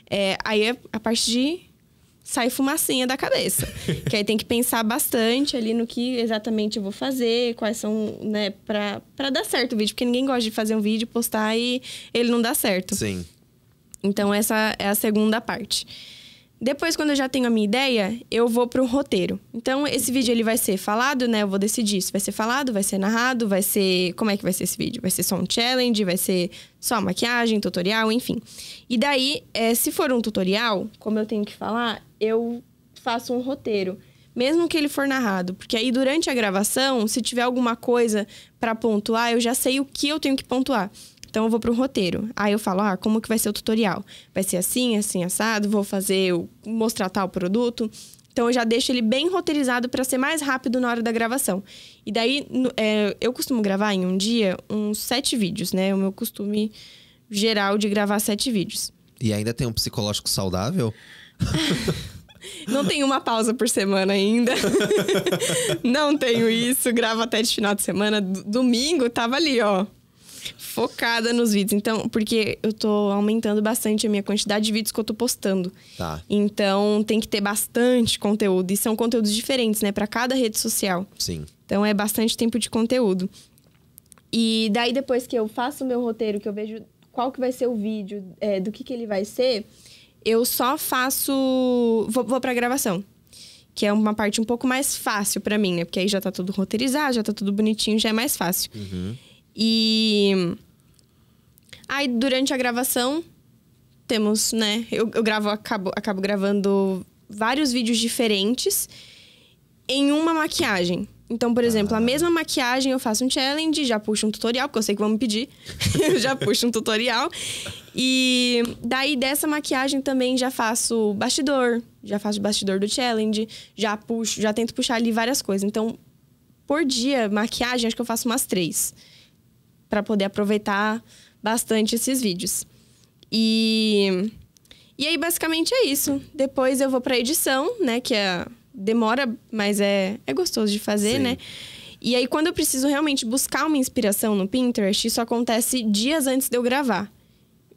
Speaker 2: É, aí é a parte de sai fumacinha da cabeça. que aí tem que pensar bastante ali no que exatamente eu vou fazer, quais são, né, pra, pra dar certo o vídeo. Porque ninguém gosta de fazer um vídeo, postar e ele não dá certo. Sim. Então, essa é a segunda parte. Depois, quando eu já tenho a minha ideia, eu vou para um roteiro. Então, esse vídeo ele vai ser falado, né? Eu vou decidir se vai ser falado, vai ser narrado, vai ser. Como é que vai ser esse vídeo? Vai ser só um challenge, vai ser só maquiagem, tutorial, enfim. E daí, é, se for um tutorial, como eu tenho que falar, eu faço um roteiro. Mesmo que ele for narrado. Porque aí, durante a gravação, se tiver alguma coisa para pontuar, eu já sei o que eu tenho que pontuar. Então eu vou para um roteiro. Aí eu falo, ah, como que vai ser o tutorial? Vai ser assim, assim, assado, vou fazer, mostrar tal produto. Então eu já deixo ele bem roteirizado para ser mais rápido na hora da gravação. E daí é, eu costumo gravar em um dia uns sete vídeos, né? É O meu costume geral de gravar sete vídeos.
Speaker 1: E ainda tem um psicológico saudável?
Speaker 2: Não tenho uma pausa por semana ainda.
Speaker 1: Não tenho isso. Gravo
Speaker 2: até de final de semana. Domingo tava ali, ó focada nos vídeos. Então, porque eu tô aumentando bastante a minha quantidade de vídeos que eu tô postando. Tá. Então, tem que ter bastante conteúdo. E são conteúdos diferentes, né? para cada rede social. Sim. Então, é bastante tempo de conteúdo. E daí, depois que eu faço o meu roteiro, que eu vejo qual que vai ser o vídeo, é, do que, que ele vai ser, eu só faço... Vou, vou pra gravação que é uma parte um pouco mais fácil para mim, né? Porque aí já tá tudo roteirizado, já tá tudo bonitinho, já é mais fácil. Uhum. E. Aí, durante a gravação, temos, né? Eu, eu gravo, acabo, acabo gravando vários vídeos diferentes em uma maquiagem. Então, por exemplo, ah. a mesma maquiagem eu faço um challenge, já puxo um tutorial, porque eu sei que vão me pedir. eu já puxo um tutorial. E daí dessa maquiagem também já faço bastidor, já faço bastidor do challenge, já puxo, já tento puxar ali várias coisas. Então, por dia, maquiagem, acho que eu faço umas três para poder aproveitar bastante esses vídeos. E e aí basicamente é isso. Depois eu vou para edição, né, que é demora, mas é é gostoso de fazer, Sim. né? E aí quando eu preciso realmente buscar uma inspiração no Pinterest, isso acontece dias antes de eu gravar.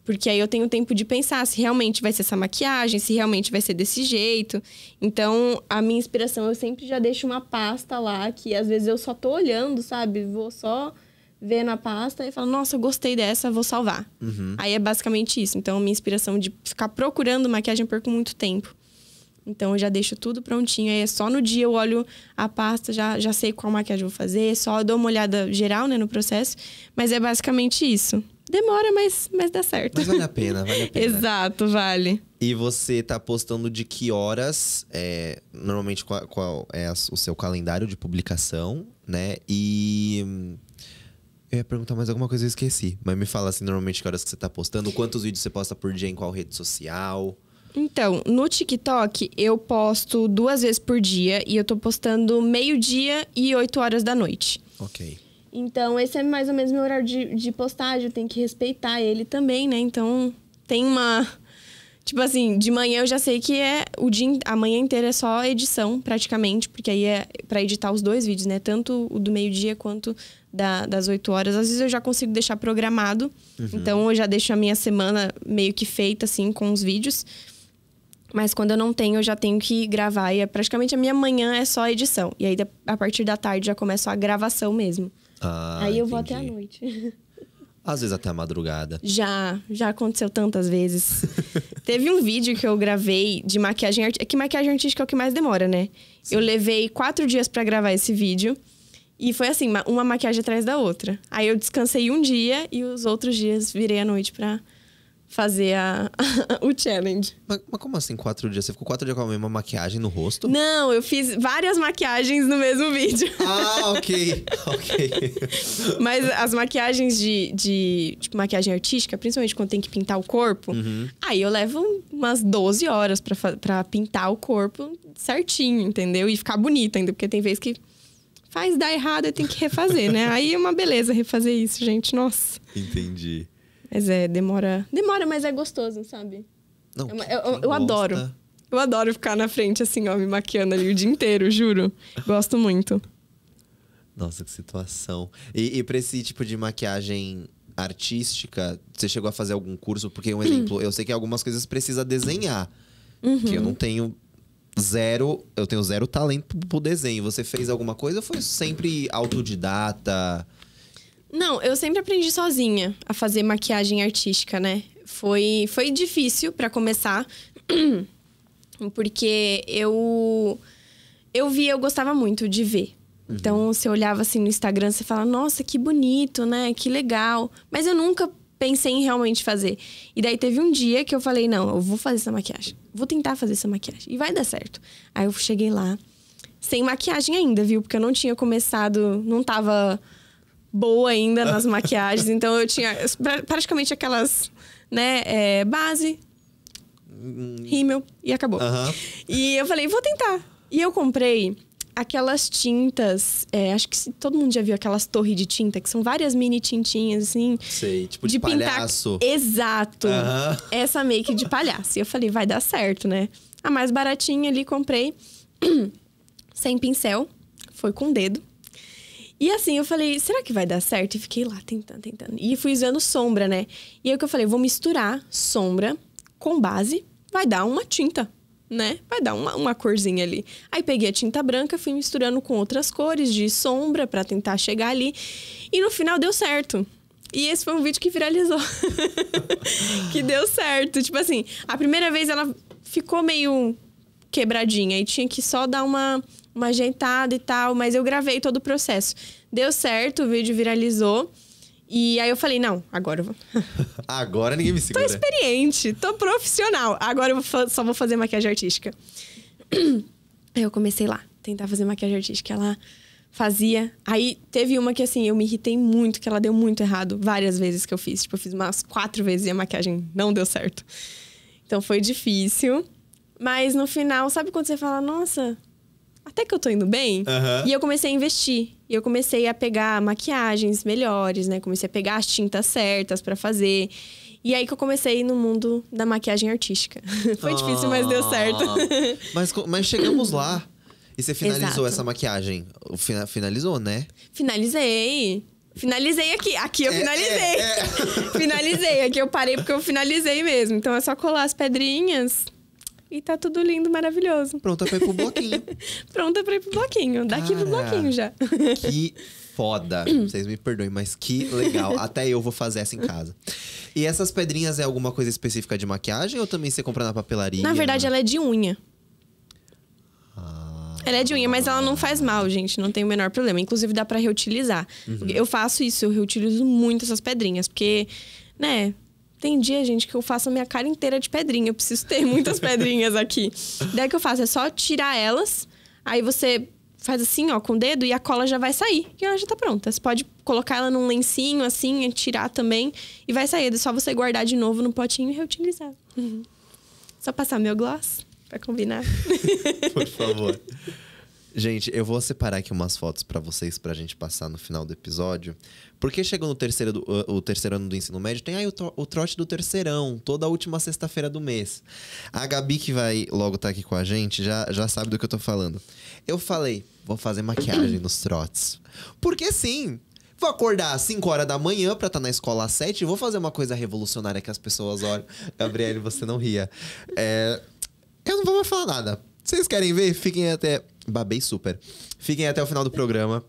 Speaker 2: Porque aí eu tenho tempo de pensar se realmente vai ser essa maquiagem, se realmente vai ser desse jeito. Então, a minha inspiração, eu sempre já deixo uma pasta lá que às vezes eu só tô olhando, sabe? Vou só vê na pasta e fala, nossa, gostei dessa, vou salvar. Uhum. Aí é basicamente isso. Então, minha inspiração de ficar procurando maquiagem, eu perco muito tempo. Então, eu já deixo tudo prontinho. Aí é só no dia eu olho a pasta, já, já sei qual maquiagem eu vou fazer. Só dou uma olhada geral, né, no processo. Mas é basicamente isso. Demora, mas, mas dá certo. Mas vale
Speaker 1: a pena, vale a pena. Exato, vale. E você tá postando de que horas, é, normalmente qual, qual é o seu calendário de publicação, né? E hum, eu ia perguntar mais alguma coisa e esqueci. Mas me fala assim, normalmente, que horas que você tá postando, quantos vídeos você posta por dia em qual rede social?
Speaker 2: Então, no TikTok eu posto duas vezes por dia e eu tô postando meio-dia e oito horas da noite. Ok. Então, esse é mais ou menos meu horário de, de postagem, eu tenho que respeitar ele também, né? Então, tem uma Tipo assim, de manhã eu já sei que é o dia, a manhã inteira é só edição, praticamente, porque aí é para editar os dois vídeos, né? Tanto o do meio-dia quanto da, das 8 horas. Às vezes eu já consigo deixar programado. Uhum. Então eu já deixo a minha semana meio que feita assim com os vídeos. Mas quando eu não tenho, eu já tenho que gravar. E é, praticamente a minha manhã é só edição. E aí, a partir da tarde, já começo a gravação mesmo.
Speaker 1: Ah, aí eu entendi. vou
Speaker 2: até a noite.
Speaker 1: Às vezes até a madrugada.
Speaker 2: Já, já aconteceu tantas vezes. Teve um vídeo que eu gravei de maquiagem artística. É que maquiagem artística é o que mais demora, né? Sim. Eu levei quatro dias para gravar esse vídeo. E foi assim, uma maquiagem atrás da outra. Aí eu descansei um dia e os outros dias virei à noite pra fazer a, o challenge.
Speaker 1: Mas, mas, como assim quatro dias? Você ficou quatro dias com a mesma maquiagem no rosto?
Speaker 2: Não, eu fiz várias maquiagens no mesmo vídeo. Ah,
Speaker 1: ok. ok.
Speaker 2: mas as maquiagens de, de tipo, maquiagem artística, principalmente quando tem que pintar o corpo, uhum. aí eu levo umas 12 horas para pintar o corpo certinho, entendeu? E ficar bonito ainda, porque tem vezes que faz dar errado e tem que refazer, né? aí é uma beleza refazer isso, gente. Nossa.
Speaker 1: Entendi.
Speaker 2: Mas é, demora. Demora, mas é gostoso, sabe?
Speaker 1: Não, é eu, eu, eu, eu
Speaker 2: adoro. Eu adoro ficar na frente, assim, ó, me maquiando ali o dia inteiro, juro. Gosto muito.
Speaker 1: Nossa, que situação. E, e pra esse tipo de maquiagem artística, você chegou a fazer algum curso? Porque, um exemplo, eu sei que algumas coisas precisa desenhar. Uhum. Que eu não tenho zero. Eu tenho zero talento pro desenho. Você fez alguma coisa ou foi sempre autodidata?
Speaker 2: Não, eu sempre aprendi sozinha a fazer maquiagem artística, né? Foi, foi difícil para começar, porque eu eu via, eu gostava muito de ver. Uhum. Então, você olhava assim no Instagram, você fala: "Nossa, que bonito, né? Que legal". Mas eu nunca pensei em realmente fazer. E daí teve um dia que eu falei: "Não, eu vou fazer essa maquiagem. Vou tentar fazer essa maquiagem e vai dar certo". Aí eu cheguei lá sem maquiagem ainda, viu? Porque eu não tinha começado, não tava boa ainda nas maquiagens. Então eu tinha praticamente aquelas, né, é, base, rímel e acabou. E eu falei, vou tentar. E eu comprei aquelas tintas, é, acho que todo mundo já viu aquelas torres de tinta, que são várias mini tintinhas, assim. Sei,
Speaker 1: tipo de, de palhaço. Pintar...
Speaker 2: Exato. Essa make de palhaço. E eu falei, vai dar certo, né? A mais baratinha ali, comprei sem pincel, foi com o dedo. E assim, eu falei, será que vai dar certo? E fiquei lá tentando, tentando. E fui usando sombra, né? E aí que eu falei, vou misturar sombra com base, vai dar uma tinta, né? Vai dar uma, uma corzinha ali. Aí peguei a tinta branca, fui misturando com outras cores de sombra para tentar chegar ali. E no final deu certo. E esse foi um vídeo que viralizou. que deu certo. Tipo assim, a primeira vez ela ficou meio quebradinha e tinha que só dar uma uma ajeitada e tal, mas eu gravei todo o processo. Deu certo, o vídeo viralizou. E aí eu falei, não, agora eu vou.
Speaker 1: agora ninguém me segura. Tô
Speaker 2: experiente, tô profissional. Agora eu só vou fazer maquiagem artística. aí eu comecei lá, tentar fazer maquiagem artística. Ela fazia. Aí teve uma que, assim, eu me irritei muito, que ela deu muito errado. Várias vezes que eu fiz. Tipo, eu fiz umas quatro vezes e a maquiagem não deu certo. Então foi difícil. Mas no final, sabe quando você fala, nossa, até que eu tô indo bem. Uhum. E eu comecei a investir. E eu comecei a pegar maquiagens melhores, né? Comecei a pegar as tintas certas para fazer. E aí que eu comecei no mundo da maquiagem artística.
Speaker 1: Foi difícil, mas deu certo. Ah. mas, mas chegamos lá. E você finalizou Exato. essa maquiagem? Finalizou, né?
Speaker 2: Finalizei. Finalizei aqui. Aqui eu é, finalizei. É, é. finalizei. Aqui eu parei porque eu finalizei mesmo. Então é só colar as pedrinhas e tá tudo lindo, maravilhoso. Pronta pra ir pro bloquinho. Pronta pra ir pro bloquinho. Daqui Cara, pro bloquinho já.
Speaker 1: Que foda. Vocês me perdoem, mas que legal. Até eu vou fazer essa em casa. E essas pedrinhas é alguma coisa específica de maquiagem ou também você compra na papelaria? Na verdade, ela
Speaker 2: é de unha. Ah. Ela é de unha, mas ela não faz mal, gente. Não tem o menor problema. Inclusive, dá para reutilizar. Uhum. Eu faço isso, eu reutilizo muito essas pedrinhas, porque, né? Tem dia, gente, que eu faço a minha cara inteira de pedrinha. Eu preciso ter muitas pedrinhas aqui. Daí o que eu faço? É só tirar elas. Aí você faz assim, ó, com o dedo e a cola já vai sair. E ela já tá pronta. Você pode colocar ela num lencinho assim, tirar também e vai sair. É só você guardar de novo no potinho e reutilizar. Uhum. Só passar meu gloss pra combinar.
Speaker 1: Por favor. Gente, eu vou separar aqui umas fotos para vocês, pra gente passar no final do episódio. Porque chegou no terceiro, do, o terceiro ano do ensino médio, tem aí o, o trote do terceirão, toda última sexta-feira do mês. A Gabi, que vai logo estar tá aqui com a gente, já, já sabe do que eu tô falando. Eu falei, vou fazer maquiagem nos trotes. Porque sim, Vou acordar às 5 horas da manhã pra estar tá na escola às 7 e vou fazer uma coisa revolucionária que as pessoas olham. Gabriele, você não ria. É, eu não vou mais falar nada. Vocês querem ver? Fiquem até. Babei super. Fiquem até o final do programa.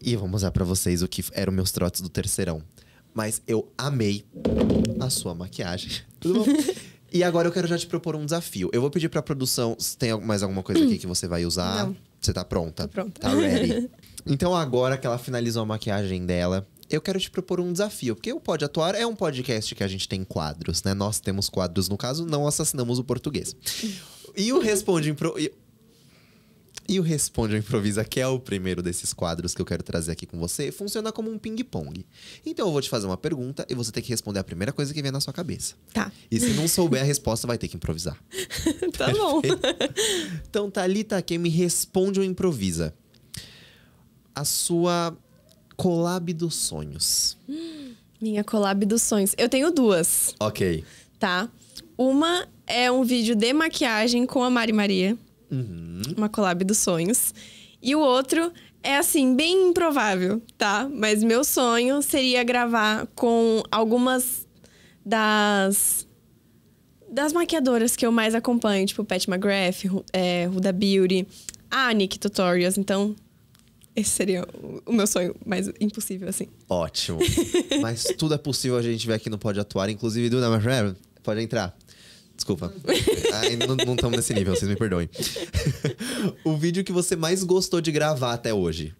Speaker 1: E vamos vou mostrar pra vocês o que eram meus trotes do terceirão. Mas eu amei a sua maquiagem. Tudo bom? e agora eu quero já te propor um desafio. Eu vou pedir pra produção se tem mais alguma coisa aqui que você vai usar. Não. Você tá pronta? pronta. Tá ready. então agora que ela finalizou a maquiagem dela, eu quero te propor um desafio, porque o Pode Atuar é um podcast que a gente tem quadros, né? Nós temos quadros, no caso, não assassinamos o português. Hum. E o Responde Impro... E o Responde ou Improvisa, que é o primeiro desses quadros que eu quero trazer aqui com você, funciona como um ping-pong. Então eu vou te fazer uma pergunta e você tem que responder a primeira coisa que vem na sua cabeça. Tá. E se não souber a resposta, vai ter que improvisar. tá bom. Então, Thalita, quem me responde ou improvisa? A sua collab dos sonhos.
Speaker 2: Hum, minha collab dos sonhos. Eu tenho
Speaker 1: duas. Ok.
Speaker 2: Tá? Uma é um vídeo de maquiagem com a Mari Maria. Uhum. Uma collab dos sonhos. E o outro é assim, bem improvável, tá? Mas meu sonho seria gravar com algumas das das maquiadoras que eu mais acompanho, tipo Pat McGrath, é, Huda Beauty, a Nick Tutorials. Então, esse seria o meu sonho mais impossível, assim.
Speaker 1: Ótimo. Mas tudo é possível a gente ver aqui no Pode Atuar, inclusive Duda McGrath. Né, pode entrar desculpa. Ainda não estamos nesse nível, vocês me perdoem. o vídeo que você mais gostou de gravar até hoje?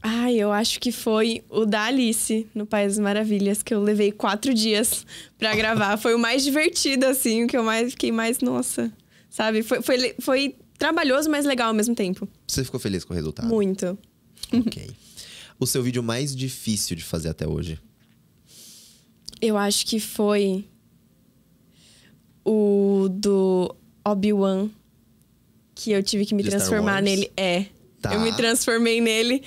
Speaker 2: Ai, eu acho que foi o da Alice no País das Maravilhas, que eu levei quatro dias para gravar. Foi o mais divertido, assim, o que eu mais fiquei mais, nossa. Sabe? Foi, foi, foi trabalhoso, mas legal ao mesmo tempo.
Speaker 1: Você ficou feliz com o resultado?
Speaker 2: Muito. Ok.
Speaker 1: o seu vídeo mais difícil de fazer até hoje?
Speaker 2: Eu acho que foi o do Obi-Wan, que eu tive que me de transformar nele. É. Tá. Eu me
Speaker 1: transformei
Speaker 2: nele.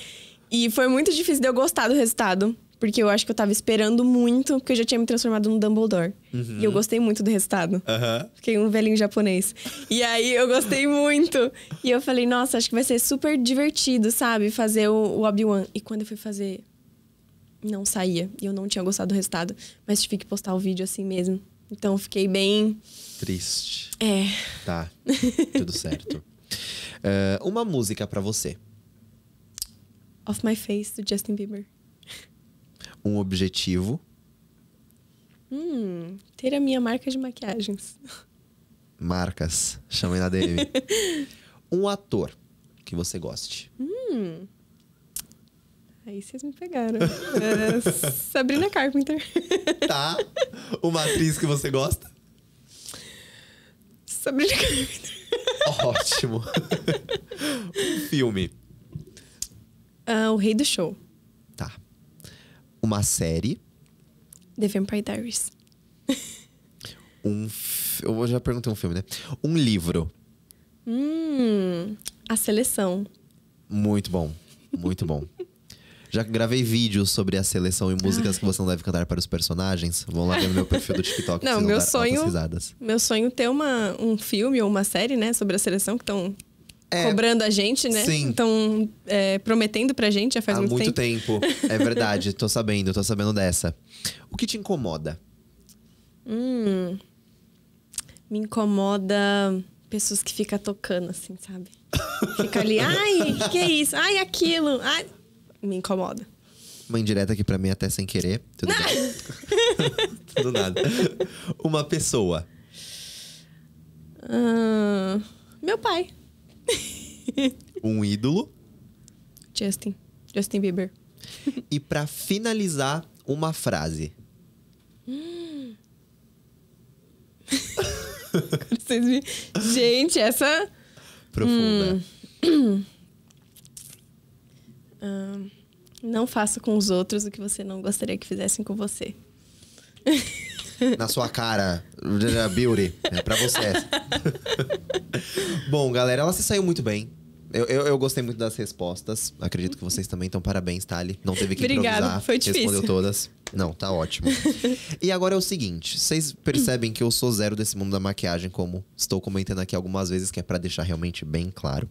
Speaker 2: E foi muito difícil de eu gostar do resultado. Porque eu acho que eu tava esperando muito, porque eu já tinha me transformado no Dumbledore. Uhum. E eu gostei muito do resultado. Uhum. Fiquei um velhinho japonês. E aí eu gostei muito. E eu falei, nossa, acho que vai ser super divertido, sabe? Fazer o, o Obi-Wan. E quando eu fui fazer, não saía. E eu não tinha gostado do resultado. Mas tive que postar o vídeo assim mesmo. Então fiquei bem.
Speaker 1: Triste. É. Tá.
Speaker 2: Tudo certo.
Speaker 1: Uh, uma música para você.
Speaker 2: Off My Face, do Justin Bieber.
Speaker 1: Um objetivo.
Speaker 2: Hum, ter a minha marca de maquiagens.
Speaker 1: Marcas. Chamei na DM. um ator que você goste.
Speaker 2: Hum. Aí vocês me pegaram. É Sabrina Carpenter.
Speaker 1: Tá. Uma atriz que você gosta?
Speaker 2: Sabrina Carpenter.
Speaker 1: Ótimo. um filme.
Speaker 2: Ah, o Rei do Show.
Speaker 1: Tá. Uma série.
Speaker 2: The Vampire Diaries.
Speaker 1: um. F... Eu já perguntei um filme, né? Um livro.
Speaker 2: Hum. A Seleção.
Speaker 1: Muito bom. Muito bom. Já gravei vídeos sobre a seleção e músicas que você não deve cantar para os personagens. Vão lá ver no meu perfil do TikTok. Não, meu sonho.
Speaker 2: Meu sonho é ter uma, um filme ou uma série, né, sobre a seleção que estão é, cobrando a gente, né? Sim. Estão é, prometendo pra gente já faz Há muito, muito tempo. tempo. É verdade,
Speaker 1: tô sabendo, tô sabendo dessa. O que te incomoda?
Speaker 2: Hum, me incomoda pessoas que ficam tocando, assim, sabe? Fica ali, ai, que é isso? Ai, aquilo. Ai me incomoda.
Speaker 1: Uma indireta aqui para mim até sem querer. Tudo bem. Tudo nada. Uma pessoa.
Speaker 2: Uh, meu pai.
Speaker 1: um ídolo.
Speaker 2: Justin. Justin Bieber.
Speaker 1: e para finalizar, uma frase.
Speaker 2: Hum. Gente, essa. Profunda. Hum. Uh, não faça com os outros o que você não gostaria que fizessem com você.
Speaker 1: Na sua cara, beauty. É pra você. Bom, galera, ela se saiu muito bem. Eu, eu, eu, gostei muito das respostas. Acredito que vocês também. Então, parabéns, Thali. Não teve que Obrigada, improvisar. Foi difícil. Respondeu todas. Não, tá ótimo. e agora é o seguinte: vocês percebem que eu sou zero desse mundo da maquiagem, como estou comentando aqui algumas vezes, que é para deixar realmente bem claro.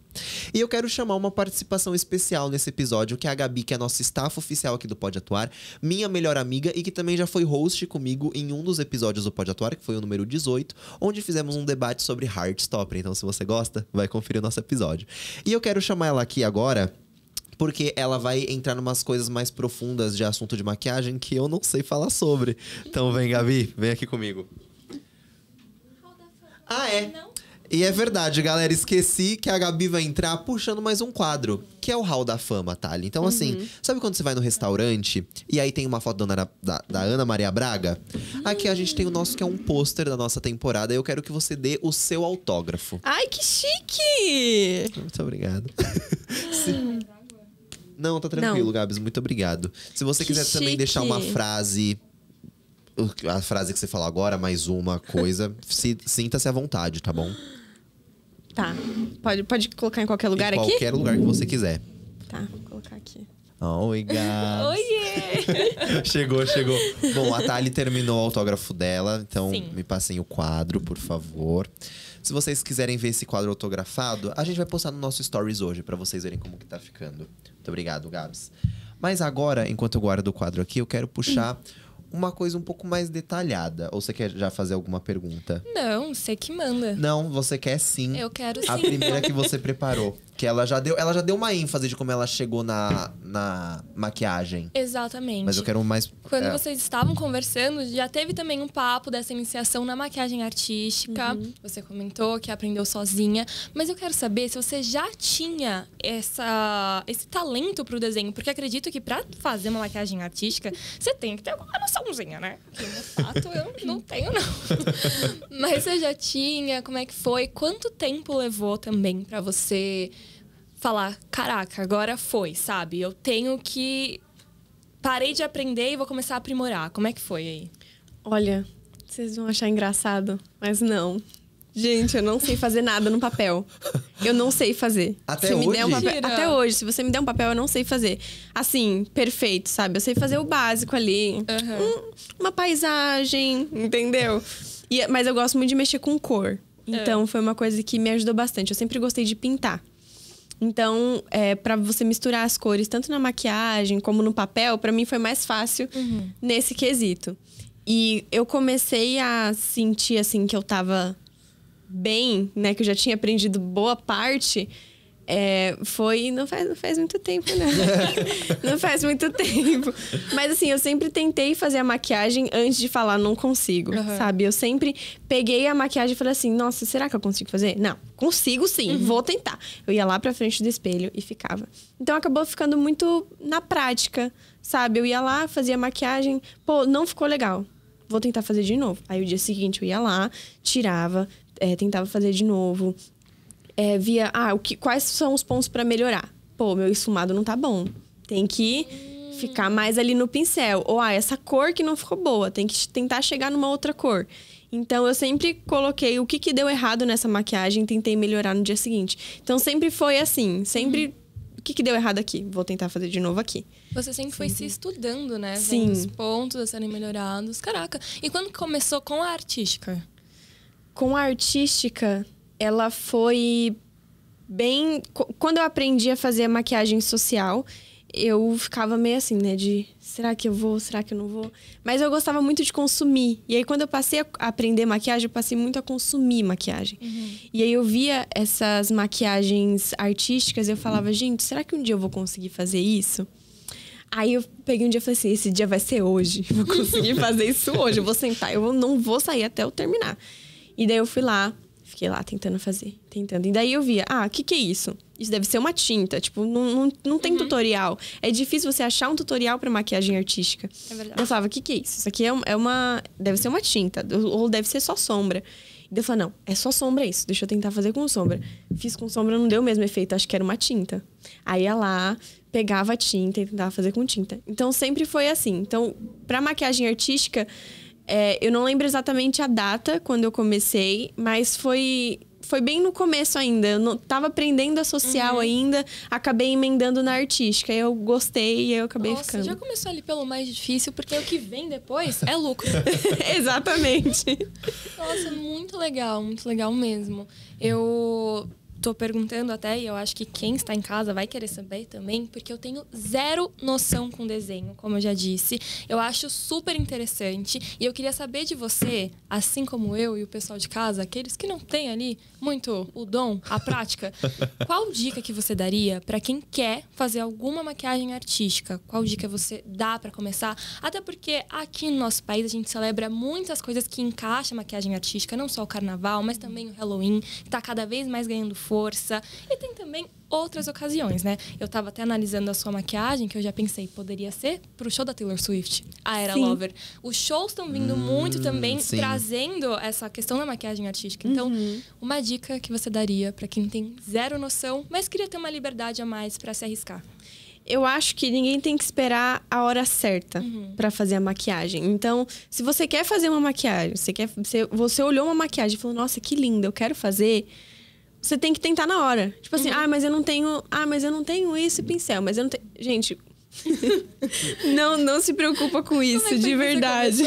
Speaker 1: E eu quero chamar uma participação especial nesse episódio, que é a Gabi, que é a nossa staff oficial aqui do Pode Atuar, minha melhor amiga e que também já foi host comigo em um dos episódios do Pode Atuar, que foi o número 18, onde fizemos um debate sobre Heartstopper. Então, se você gosta, vai conferir o nosso episódio. E eu quero chamar ela aqui agora porque ela vai entrar numas coisas mais profundas de assunto de maquiagem que eu não sei falar sobre. Então vem, Gabi, vem aqui comigo. Ah, é. E é verdade, galera. Esqueci que a Gabi vai entrar puxando mais um quadro, que é o Hall da Fama, Thali. Então, assim, uhum. sabe quando você vai no restaurante e aí tem uma foto da Ana, da, da Ana Maria Braga? Aqui a gente tem o nosso, que é um pôster da nossa temporada. E eu quero que você dê o seu autógrafo.
Speaker 2: Ai, que chique!
Speaker 1: Muito obrigado.
Speaker 2: Sim.
Speaker 1: Não, tá tranquilo, Não. Gabs. Muito obrigado. Se você que quiser chique. também deixar uma frase a frase que você falou agora, mais uma coisa. Sinta-se à vontade, tá bom?
Speaker 2: Tá. Pode, pode colocar em qualquer lugar em qualquer aqui? Qualquer lugar que você quiser. Tá, vou colocar aqui.
Speaker 1: Oi, Gabs.
Speaker 2: Oiê!
Speaker 1: chegou, chegou. Bom, a Thali terminou o autógrafo dela, então Sim. me passem o quadro, por favor. Se vocês quiserem ver esse quadro autografado, a gente vai postar no nosso stories hoje para vocês verem como que tá ficando. Muito obrigado, Gabs. Mas agora, enquanto eu guardo o quadro aqui, eu quero puxar uma coisa um pouco mais detalhada. Ou você quer já fazer alguma pergunta?
Speaker 3: Não, você que manda.
Speaker 1: Não, você quer sim. Eu quero sim. A primeira que você preparou. Que ela já deu, ela já deu uma ênfase de como ela chegou na, na maquiagem.
Speaker 3: Exatamente. Mas eu quero
Speaker 1: mais. Quando é... vocês
Speaker 3: estavam conversando, já teve também um papo dessa iniciação na maquiagem artística. Uhum. Você comentou que aprendeu sozinha. Mas eu quero saber se você já tinha essa, esse talento pro desenho. Porque acredito que para fazer uma maquiagem artística, você tem que ter alguma noçãozinha, né? Que no fato eu não tenho, não. Mas você já tinha? Como é que foi? Quanto tempo levou também para você? falar, caraca, agora foi, sabe? Eu tenho que parei de aprender e vou começar a aprimorar. Como é que foi aí?
Speaker 2: Olha, vocês vão achar engraçado, mas não. Gente, eu não sei fazer nada no papel. Eu não sei fazer. Até se hoje? Me der um papel, até hoje, se você me der um papel, eu não sei fazer. Assim, perfeito, sabe? Eu sei fazer o básico ali. Uhum. Um, uma paisagem, entendeu? E, é, mas eu gosto muito de mexer com cor. É. Então, é. foi uma coisa que me ajudou bastante. Eu sempre gostei de pintar. Então, é, para você misturar as cores, tanto na maquiagem como no papel, para mim foi mais fácil uhum. nesse quesito. E eu comecei a sentir, assim, que eu tava bem, né? Que eu já tinha aprendido boa parte é, foi. Não faz, não faz muito tempo, né? não faz muito tempo. Mas assim, eu sempre tentei fazer a maquiagem antes de falar, não consigo, uhum. sabe? Eu sempre peguei a maquiagem e falei assim: nossa, será que eu consigo fazer? Não, consigo sim, uhum. vou tentar. Eu ia lá pra frente do espelho e ficava. Então acabou ficando muito na prática, sabe? Eu ia lá, fazia maquiagem, pô, não ficou legal. Vou tentar fazer de novo. Aí o dia seguinte eu ia lá, tirava, é, tentava fazer de novo, é, via, ah, o que, quais são os pontos para melhorar? Pô, meu esfumado não tá bom. Tem que ficar mais ali no pincel. Ou, ah, essa cor que não ficou boa, tem que tentar chegar numa outra cor. Então eu sempre coloquei o que, que deu errado nessa maquiagem, tentei melhorar no dia seguinte. Então sempre foi assim, sempre uhum. o que, que deu errado aqui, vou tentar fazer de novo aqui. Você sempre foi
Speaker 3: se estudando, né? Sim. Vendo os pontos a serem melhorados. Caraca. E
Speaker 2: quando começou com a artística? Com a artística, ela foi bem. Quando eu aprendi a fazer maquiagem social, eu ficava meio assim, né? De será que eu vou, será que eu não vou? Mas eu gostava muito de consumir. E aí, quando eu passei a aprender maquiagem, eu passei muito a consumir maquiagem. Uhum. E aí, eu via essas maquiagens artísticas e eu falava, gente, será que um dia eu vou conseguir fazer isso? Aí eu peguei um dia e falei assim: esse dia vai ser hoje. Vou conseguir fazer isso hoje. Eu vou sentar, eu não vou sair até eu terminar. E daí eu fui lá, fiquei lá tentando fazer, tentando. E daí eu via, ah, o que, que é isso? Isso deve ser uma tinta. Tipo, não, não, não tem uhum. tutorial. É difícil você achar um tutorial para maquiagem artística. É verdade. Eu falava, o que, que é isso? Isso aqui é, é uma. Deve ser uma tinta, ou deve ser só sombra. E eu falei, não, é só sombra isso. Deixa eu tentar fazer com sombra. Fiz com sombra, não deu o mesmo efeito. Acho que era uma tinta. Aí ia lá, pegava a tinta e tentava fazer com tinta. Então, sempre foi assim. Então, pra maquiagem artística, é, eu não lembro exatamente a data quando eu comecei, mas foi foi bem no começo ainda. Eu não, tava aprendendo a social uhum. ainda, acabei emendando na artística. Eu gostei e eu acabei Nossa, ficando. já começou
Speaker 3: ali pelo mais difícil, porque o que vem depois é lucro.
Speaker 2: Exatamente.
Speaker 3: Nossa, muito legal, muito legal mesmo. Eu tô perguntando até, e eu acho que quem está em casa vai querer saber também, porque eu tenho zero noção com desenho, como eu já disse. Eu acho super interessante e eu queria saber de você, assim como eu e o pessoal de casa, aqueles que não têm ali muito o dom, a prática, qual dica que você daria para quem quer fazer alguma maquiagem artística? Qual dica você dá para começar? Até porque aqui no nosso país a gente celebra muitas coisas que encaixam a maquiagem artística, não só o carnaval, mas também o Halloween, que tá cada vez mais ganhando força. E tem também outras ocasiões, né? Eu tava até analisando a sua maquiagem, que eu já pensei, poderia ser pro show da Taylor Swift, a Era sim. Lover. Os shows estão vindo hum, muito também, sim. trazendo essa questão da maquiagem artística. Então, uhum. uma dica que você daria para quem tem zero noção, mas queria ter uma liberdade a mais para se arriscar
Speaker 2: eu acho que ninguém tem que esperar a hora certa uhum. para fazer a maquiagem. Então, se você quer fazer uma maquiagem, você quer, você, você olhou uma maquiagem e falou: "Nossa, que linda, eu quero fazer", você tem que tentar na hora. Tipo assim, uhum. ah, mas eu não tenho. Ah, mas eu não tenho esse pincel, mas eu não tenho. Gente. não, não se preocupa com é isso, é de verdade.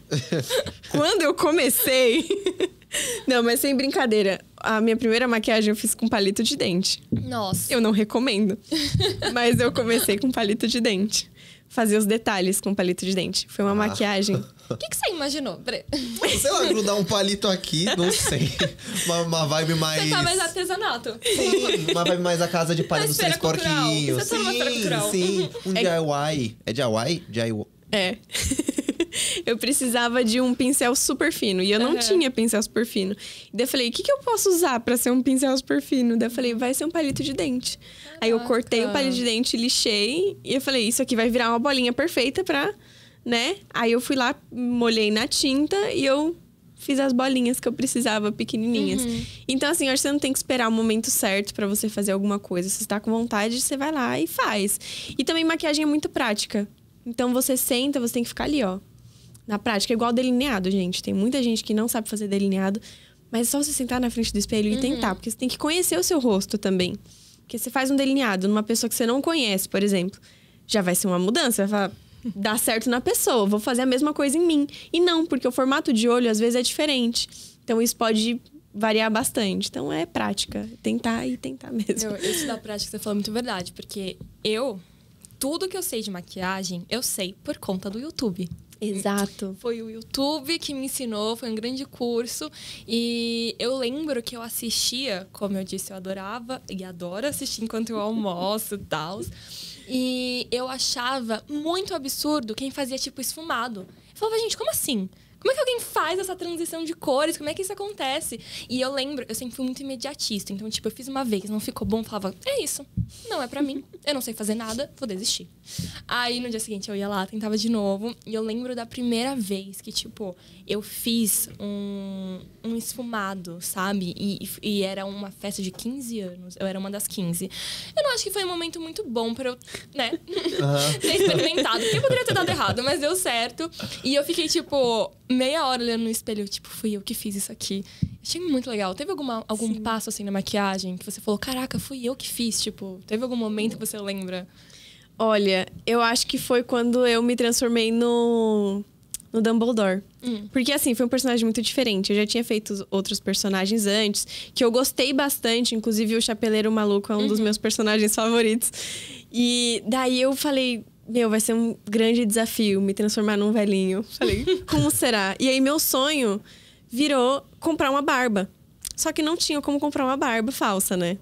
Speaker 2: Quando eu comecei. não, mas sem brincadeira. A minha primeira maquiagem eu fiz com palito de dente. Nossa. Eu não recomendo. mas eu comecei com palito de dente. Fazer os detalhes com palito de dente. Foi uma ah. maquiagem o que, que você imaginou, Bre?
Speaker 1: Sei lá, grudar um palito aqui, não sei. Uma, uma vibe mais. Você tá mais
Speaker 2: artesanato. Sim,
Speaker 1: uma vibe mais a casa de palha dos três porquinhos. Você tá sim, tá sim. Uhum. Um é... DIY. É DIY? DIY.
Speaker 2: É. eu precisava de um pincel super fino. E eu não uhum. tinha pincel super fino. E daí eu falei, o que, que eu posso usar para ser um pincel super fino? Daí eu falei, vai ser um palito de dente. Caraca. Aí eu cortei o palito de dente, lixei. E eu falei, isso aqui vai virar uma bolinha perfeita pra né? Aí eu fui lá, molhei na tinta e eu fiz as bolinhas que eu precisava, pequenininhas. Uhum. Então, assim, acho que você não tem que esperar o momento certo para você fazer alguma coisa. Se você tá com vontade, você vai lá e faz. E também maquiagem é muito prática. Então, você senta, você tem que ficar ali, ó. Na prática, é igual delineado, gente. Tem muita gente que não sabe fazer delineado, mas é só você sentar na frente do espelho uhum. e tentar, porque você tem que conhecer o seu rosto também. Porque você faz um delineado numa pessoa que você não conhece, por exemplo, já vai ser uma mudança. Você vai falar, dá certo na pessoa, vou fazer a mesma coisa em mim. E não, porque o formato de olho às vezes é diferente. Então isso pode variar bastante. Então é prática, tentar e tentar mesmo. isso da
Speaker 3: prática você falou é muito verdade, porque eu tudo que eu sei de maquiagem, eu sei por conta do YouTube. Exato. Foi o YouTube que me ensinou, foi um grande curso. E eu lembro que eu assistia, como eu disse, eu adorava e adoro assistir enquanto eu almoço e tal. E eu achava muito absurdo quem fazia tipo esfumado. Eu falava, gente, como assim? Como é que alguém faz essa transição de cores? Como é que isso acontece? E eu lembro, eu sempre fui muito imediatista. Então, tipo, eu fiz uma vez, não ficou bom, falava, é isso. Não é para mim. Eu não sei fazer nada, vou desistir. Aí, no dia seguinte, eu ia lá, tentava de novo. E eu lembro da primeira vez que, tipo, eu fiz um, um esfumado, sabe? E, e era uma festa de 15 anos. Eu era uma das 15. Eu não acho que foi um momento muito bom para eu, né? Uhum. ter experimentado. Porque poderia ter dado errado, mas deu certo. E eu fiquei, tipo meia hora olhando no espelho, tipo, fui eu que fiz isso aqui. Achei muito legal. Teve alguma, algum Sim. passo
Speaker 2: assim na maquiagem que você falou, caraca, fui eu que fiz? Tipo, teve algum momento que você lembra? Olha, eu acho que foi quando eu me transformei no, no Dumbledore. Hum. Porque, assim, foi um personagem muito diferente. Eu já tinha feito outros personagens antes, que eu gostei bastante. Inclusive, o Chapeleiro Maluco é um uhum. dos meus personagens favoritos. E daí eu falei, meu, vai ser um grande desafio me transformar num velhinho. Falei, como será? E aí meu sonho virou comprar uma barba. Só que não tinha como comprar uma barba falsa, né?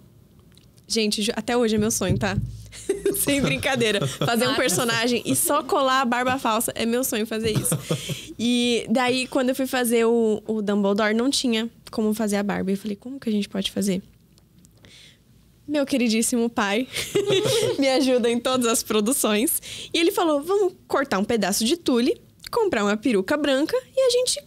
Speaker 2: Gente, até hoje é meu sonho, tá? Sem brincadeira.
Speaker 1: Fazer um ah, personagem
Speaker 2: e só colar a barba falsa. É meu sonho fazer isso. E daí, quando eu fui fazer o, o Dumbledore, não tinha como fazer a barba. E eu falei, como que a gente pode fazer? meu queridíssimo pai, me ajuda em todas as produções. E ele falou: vamos cortar um pedaço de tule, comprar uma peruca branca e a gente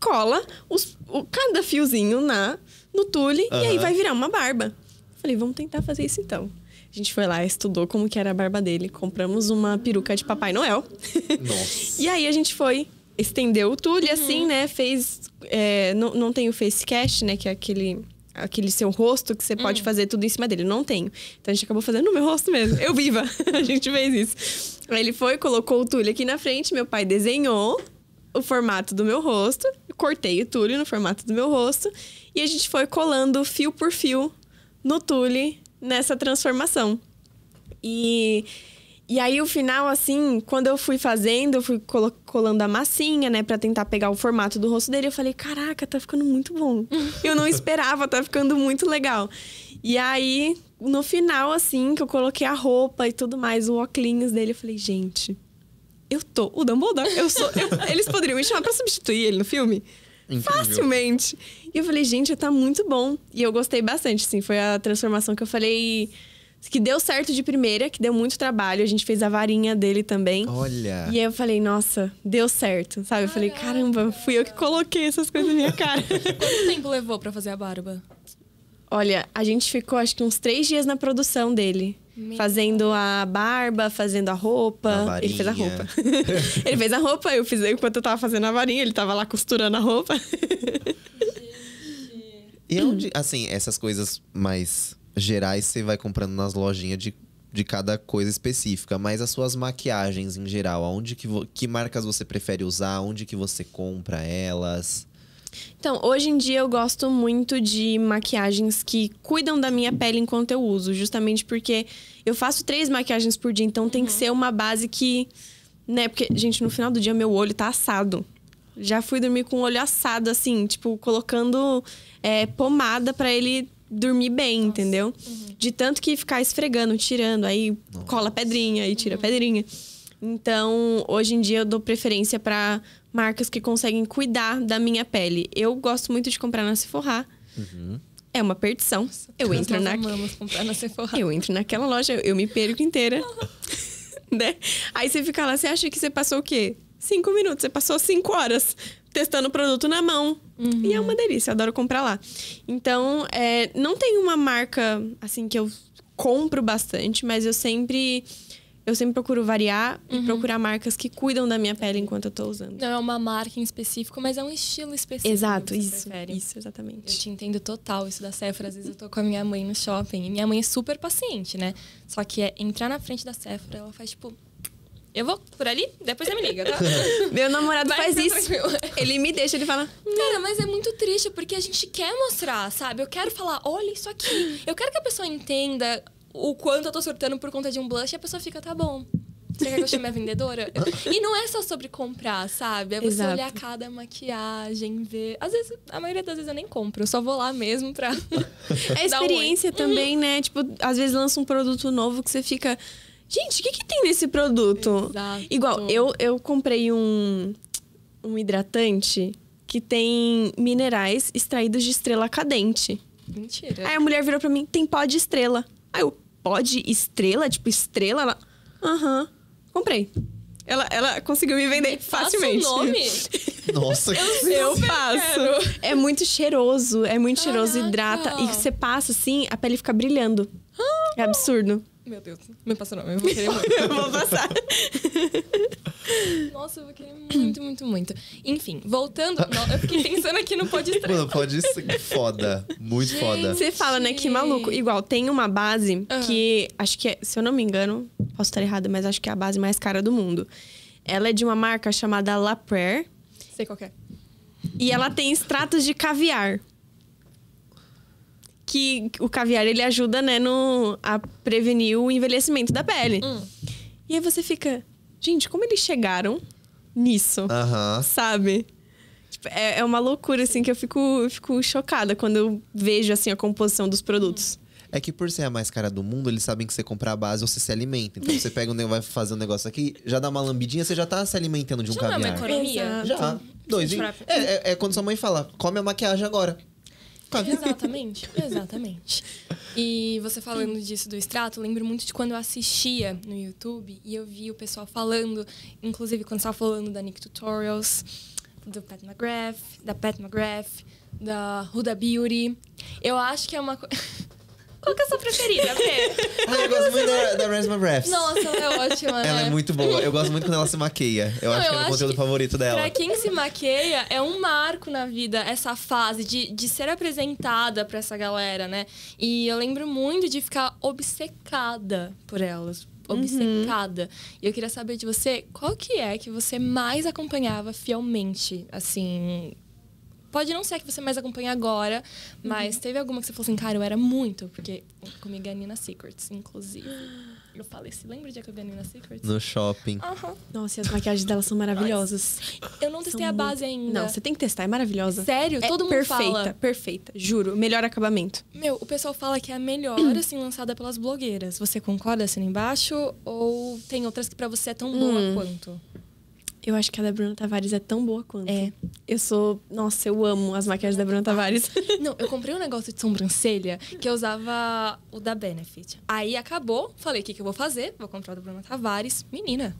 Speaker 2: cola os, o, cada fiozinho na no tule uhum. e aí vai virar uma barba. Falei, vamos tentar fazer isso então. A gente foi lá, estudou como que era a barba dele, compramos uma peruca de Papai Noel. Nossa. e aí a gente foi, estendeu o tule uhum. assim, né? Fez. É, não, não tem o face cast, né? Que é aquele aquele seu rosto que você pode uhum. fazer tudo em cima dele. Não tenho. Então a gente acabou fazendo no meu rosto mesmo. Eu viva! a gente fez isso. ele foi, colocou o tule aqui na frente, meu pai desenhou o formato do meu rosto, cortei o tule no formato do meu rosto e a gente foi colando fio por fio no Tule nessa transformação. E e aí o final, assim, quando eu fui fazendo, eu fui colando a massinha, né, para tentar pegar o formato do rosto dele. Eu falei, caraca, tá ficando muito bom. Eu não esperava, tá ficando muito legal. E aí, no final, assim, que eu coloquei a roupa e tudo mais, o óculos dele, eu falei, gente, eu tô o Dumbledore. Eu sou. Eu, eles poderiam me chamar pra substituir ele no filme? Incrível. Facilmente. E eu falei, gente, tá muito bom. E eu gostei bastante, assim. Foi a transformação que eu falei que deu certo de primeira, que deu muito trabalho. A gente fez a varinha dele também. Olha. E aí eu falei, nossa, deu certo. Sabe? Eu falei, caramba, fui eu que coloquei
Speaker 3: essas coisas na minha cara. Quanto tempo levou para
Speaker 2: fazer a barba? Olha, a gente ficou acho que uns três dias na produção dele. Meu fazendo a barba, fazendo a roupa. A ele fez a roupa. ele fez a roupa, eu fiz enquanto eu tava fazendo a varinha, ele tava lá costurando a roupa.
Speaker 1: e onde, assim, essas coisas mais gerais você vai comprando nas lojinhas de, de cada coisa específica, mas as suas maquiagens em geral, aonde que, que marcas você prefere usar, onde que você compra elas?
Speaker 2: Então, hoje em dia eu gosto muito de maquiagens que cuidam da minha pele enquanto eu uso, justamente porque eu faço três maquiagens por dia, então tem que uhum. ser uma base que, né, porque gente, no final do dia meu olho tá assado. Já fui dormir com o olho assado assim, tipo colocando é, pomada para ele dormir bem, Nossa. entendeu? Uhum. De tanto que ficar esfregando, tirando, aí Nossa. cola pedrinha e tira uhum. pedrinha. Então, hoje em dia eu dou preferência para marcas que conseguem cuidar da minha pele. Eu gosto muito de comprar na Sephora. Uhum. É uma perdição. Nossa, eu entro na... comprar na Eu entro naquela loja, eu me perco inteira. né? Aí você fica lá, você acha que você passou o quê? Cinco minutos, você passou cinco horas testando o produto na mão. Uhum. E é uma delícia, adoro comprar lá. Então, é, não tem uma marca, assim, que eu compro bastante, mas eu sempre... Eu sempre procuro variar uhum. e procurar marcas que cuidam da minha pele enquanto eu tô usando.
Speaker 3: Não é uma marca em específico, mas é um estilo específico. Exato, isso. Prefere. Isso, exatamente. Eu te entendo total isso da Sephora. Às vezes eu tô com a minha mãe no shopping e minha mãe é super paciente, né? Só que é entrar na frente da Sephora, ela faz tipo eu vou por ali, depois você me liga, tá? Meu namorado Vai faz isso. Tranquilo. Ele me deixa, ele fala. Cara, mas é muito triste, porque a gente quer mostrar, sabe? Eu quero falar, olha isso aqui. Eu quero que a pessoa entenda o quanto eu tô surtando por conta de um blush e a pessoa fica, tá bom. Você quer que eu chame a vendedora? e não é só sobre comprar, sabe? É você Exato. olhar cada maquiagem, ver. Às vezes, a maioria das vezes eu nem compro, eu só vou lá mesmo pra. é experiência um também,
Speaker 2: uhum. né? Tipo, às vezes lança um produto novo que você fica gente, o que, que tem nesse produto? Exato. Igual, eu, eu comprei um, um hidratante que tem minerais extraídos de estrela cadente. Mentira. Aí a mulher virou pra mim, tem pó de estrela. Aí eu, pó de estrela? Tipo, estrela? Aham. Uhum. Comprei. Ela, ela conseguiu me vender me facilmente. Faça o nome?
Speaker 1: Nossa, que Eu, eu faço.
Speaker 2: É muito cheiroso, é muito Caraca. cheiroso, hidrata. E você passa assim, a pele fica brilhando. Ah. É absurdo. Meu Deus, me passa não, eu vou querer muito. eu vou passar.
Speaker 3: Nossa, eu vou querer muito,
Speaker 2: muito, muito. Enfim, voltando.
Speaker 3: eu fiquei pensando aqui
Speaker 1: no pode estranho. Mano, pode ser foda. Muito Gente. foda. Você
Speaker 2: fala, né, que maluco. Igual, tem uma base uhum. que acho que, é, se eu não me engano, posso estar errada, mas acho que é a base mais cara do mundo. Ela é de uma marca chamada La Prayer. Sei qual é. E ela tem extratos de caviar que o caviar ele ajuda, né, no, a prevenir o envelhecimento da pele. Hum. E aí você fica, gente, como eles chegaram nisso? Sabe? Tipo, é, é, uma loucura, assim, que eu fico, eu fico chocada quando eu vejo, assim, a composição
Speaker 1: dos produtos. É que por ser a mais cara do mundo, eles sabem que você compra a base, você se alimenta. Então você pega um vai fazer um negócio aqui, já dá uma lambidinha, você já tá se alimentando de um já caviar. Já é uma economia. Já. Dois. É, é, é, quando sua mãe fala, come a maquiagem agora.
Speaker 3: Tá. Exatamente, exatamente. E você falando disso do extrato, lembro muito de quando eu assistia no YouTube e eu vi o pessoal falando, inclusive quando estava falando da Nick Tutorials, do Pat McGrath, da Pat McGrath, da Huda Beauty. Eu acho que é uma coisa. Qual que é a sua preferida, Fê?
Speaker 1: Ah, eu é gosto muito da, da Resma Raps. Nossa, ela é
Speaker 3: ótima, né? Ela é muito boa.
Speaker 1: Eu gosto muito quando ela se maqueia. Eu Não, acho eu é que é o conteúdo favorito dela. Pra
Speaker 3: quem se maqueia, é um marco na vida essa fase de, de ser apresentada pra essa galera, né? E eu lembro muito de ficar obcecada por elas uhum. obcecada. Uhum. E eu queria saber de você, qual que é que você mais acompanhava fielmente, assim, Pode não ser que você mais acompanha agora, mas uhum. teve alguma que você falou assim, cara, eu era muito, porque comigo é a Nina Secrets, inclusive. Eu assim, lembra o dia que eu vi a Nina Secrets? No shopping.
Speaker 1: Uhum.
Speaker 2: Nossa, e as maquiagens dela são maravilhosas. Eu não testei são a base muito... ainda. Não, você tem que testar, é maravilhosa. Sério? É Todo mundo perfeita, fala. Perfeita, perfeita. Juro, melhor acabamento.
Speaker 3: Meu, o pessoal fala que é a melhor, assim, lançada pelas blogueiras. Você concorda assim embaixo? Ou tem outras que para você é tão boa hum. quanto?
Speaker 2: Eu acho que a da Bruna Tavares é tão boa quanto. É. Eu sou. Nossa, eu amo as maquiagens da Bruna Tavares. Não, eu comprei um negócio de sobrancelha
Speaker 3: que eu usava o da Benefit. Aí acabou, falei: o que, que eu vou fazer? Vou comprar o da Bruna Tavares. Menina,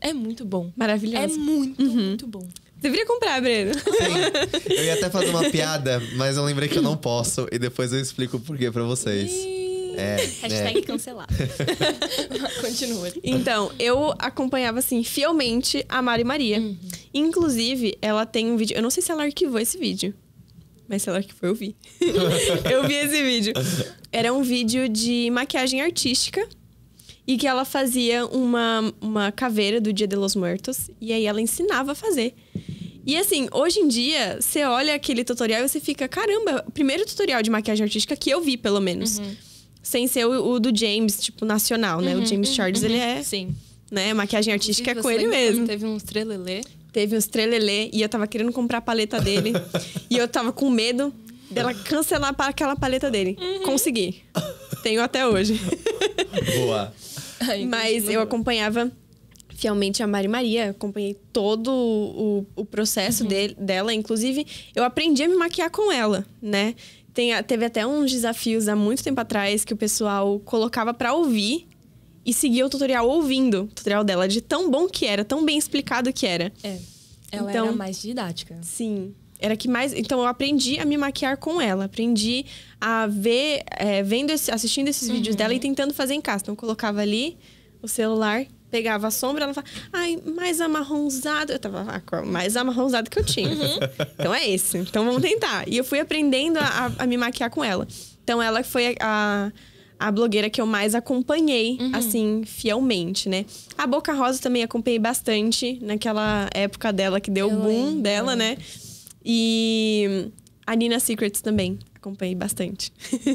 Speaker 3: é muito bom. Maravilhoso. É muito, uhum. muito bom. Deveria comprar,
Speaker 2: Breno. Sim.
Speaker 1: Eu ia até fazer uma piada, mas eu lembrei que eu não posso. E depois eu explico o porquê pra vocês. E... É, né? Hashtag é. cancelado.
Speaker 2: Continua. Então, eu acompanhava, assim, fielmente a Mari Maria. Uhum. Inclusive, ela tem um vídeo... Eu não sei se ela arquivou esse vídeo. Mas se ela arquivou, eu vi. eu vi esse vídeo. Era um vídeo de maquiagem artística. E que ela fazia uma, uma caveira do Dia de los Muertos. E aí ela ensinava a fazer. E assim, hoje em dia, você olha aquele tutorial e você fica, caramba, primeiro tutorial de maquiagem artística que eu vi, pelo menos. Uhum sem ser o, o do James, tipo, nacional, né? Uhum, o James Charles, uhum. ele é. Sim. Né? Maquiagem artística é com ele mesmo. Teve um trelelê. Teve um trelelê e eu tava querendo comprar a paleta dele. e eu tava com medo dela cancelar aquela paleta dele. Uhum. Consegui. Tenho até hoje.
Speaker 1: Boa.
Speaker 2: Mas eu acompanhava fielmente a Mari Maria, acompanhei todo o, o processo uhum. dela, inclusive eu aprendi a me maquiar com ela, né? Tem, teve até uns desafios há muito tempo atrás que o pessoal colocava para ouvir e seguia o tutorial ouvindo o tutorial dela, de tão bom que era, tão bem explicado que era. É.
Speaker 3: Ela então, era mais didática.
Speaker 2: Sim. Era que mais. Então eu aprendi a me maquiar com ela. Aprendi a ver, é, vendo esse, assistindo esses uhum. vídeos dela e tentando fazer em casa. Então eu colocava ali o celular pegava a sombra, ela falava, ai, mais amarronzado. Eu tava ah, mais amarronzado que eu tinha. Uhum. Então é esse. Então vamos tentar. E eu fui aprendendo a, a me maquiar com ela. Então ela foi a, a, a blogueira que eu mais acompanhei, uhum. assim, fielmente, né? A Boca Rosa também acompanhei bastante naquela época dela que deu o boom lembro. dela, né? E a Nina Secrets também acompanhei bastante.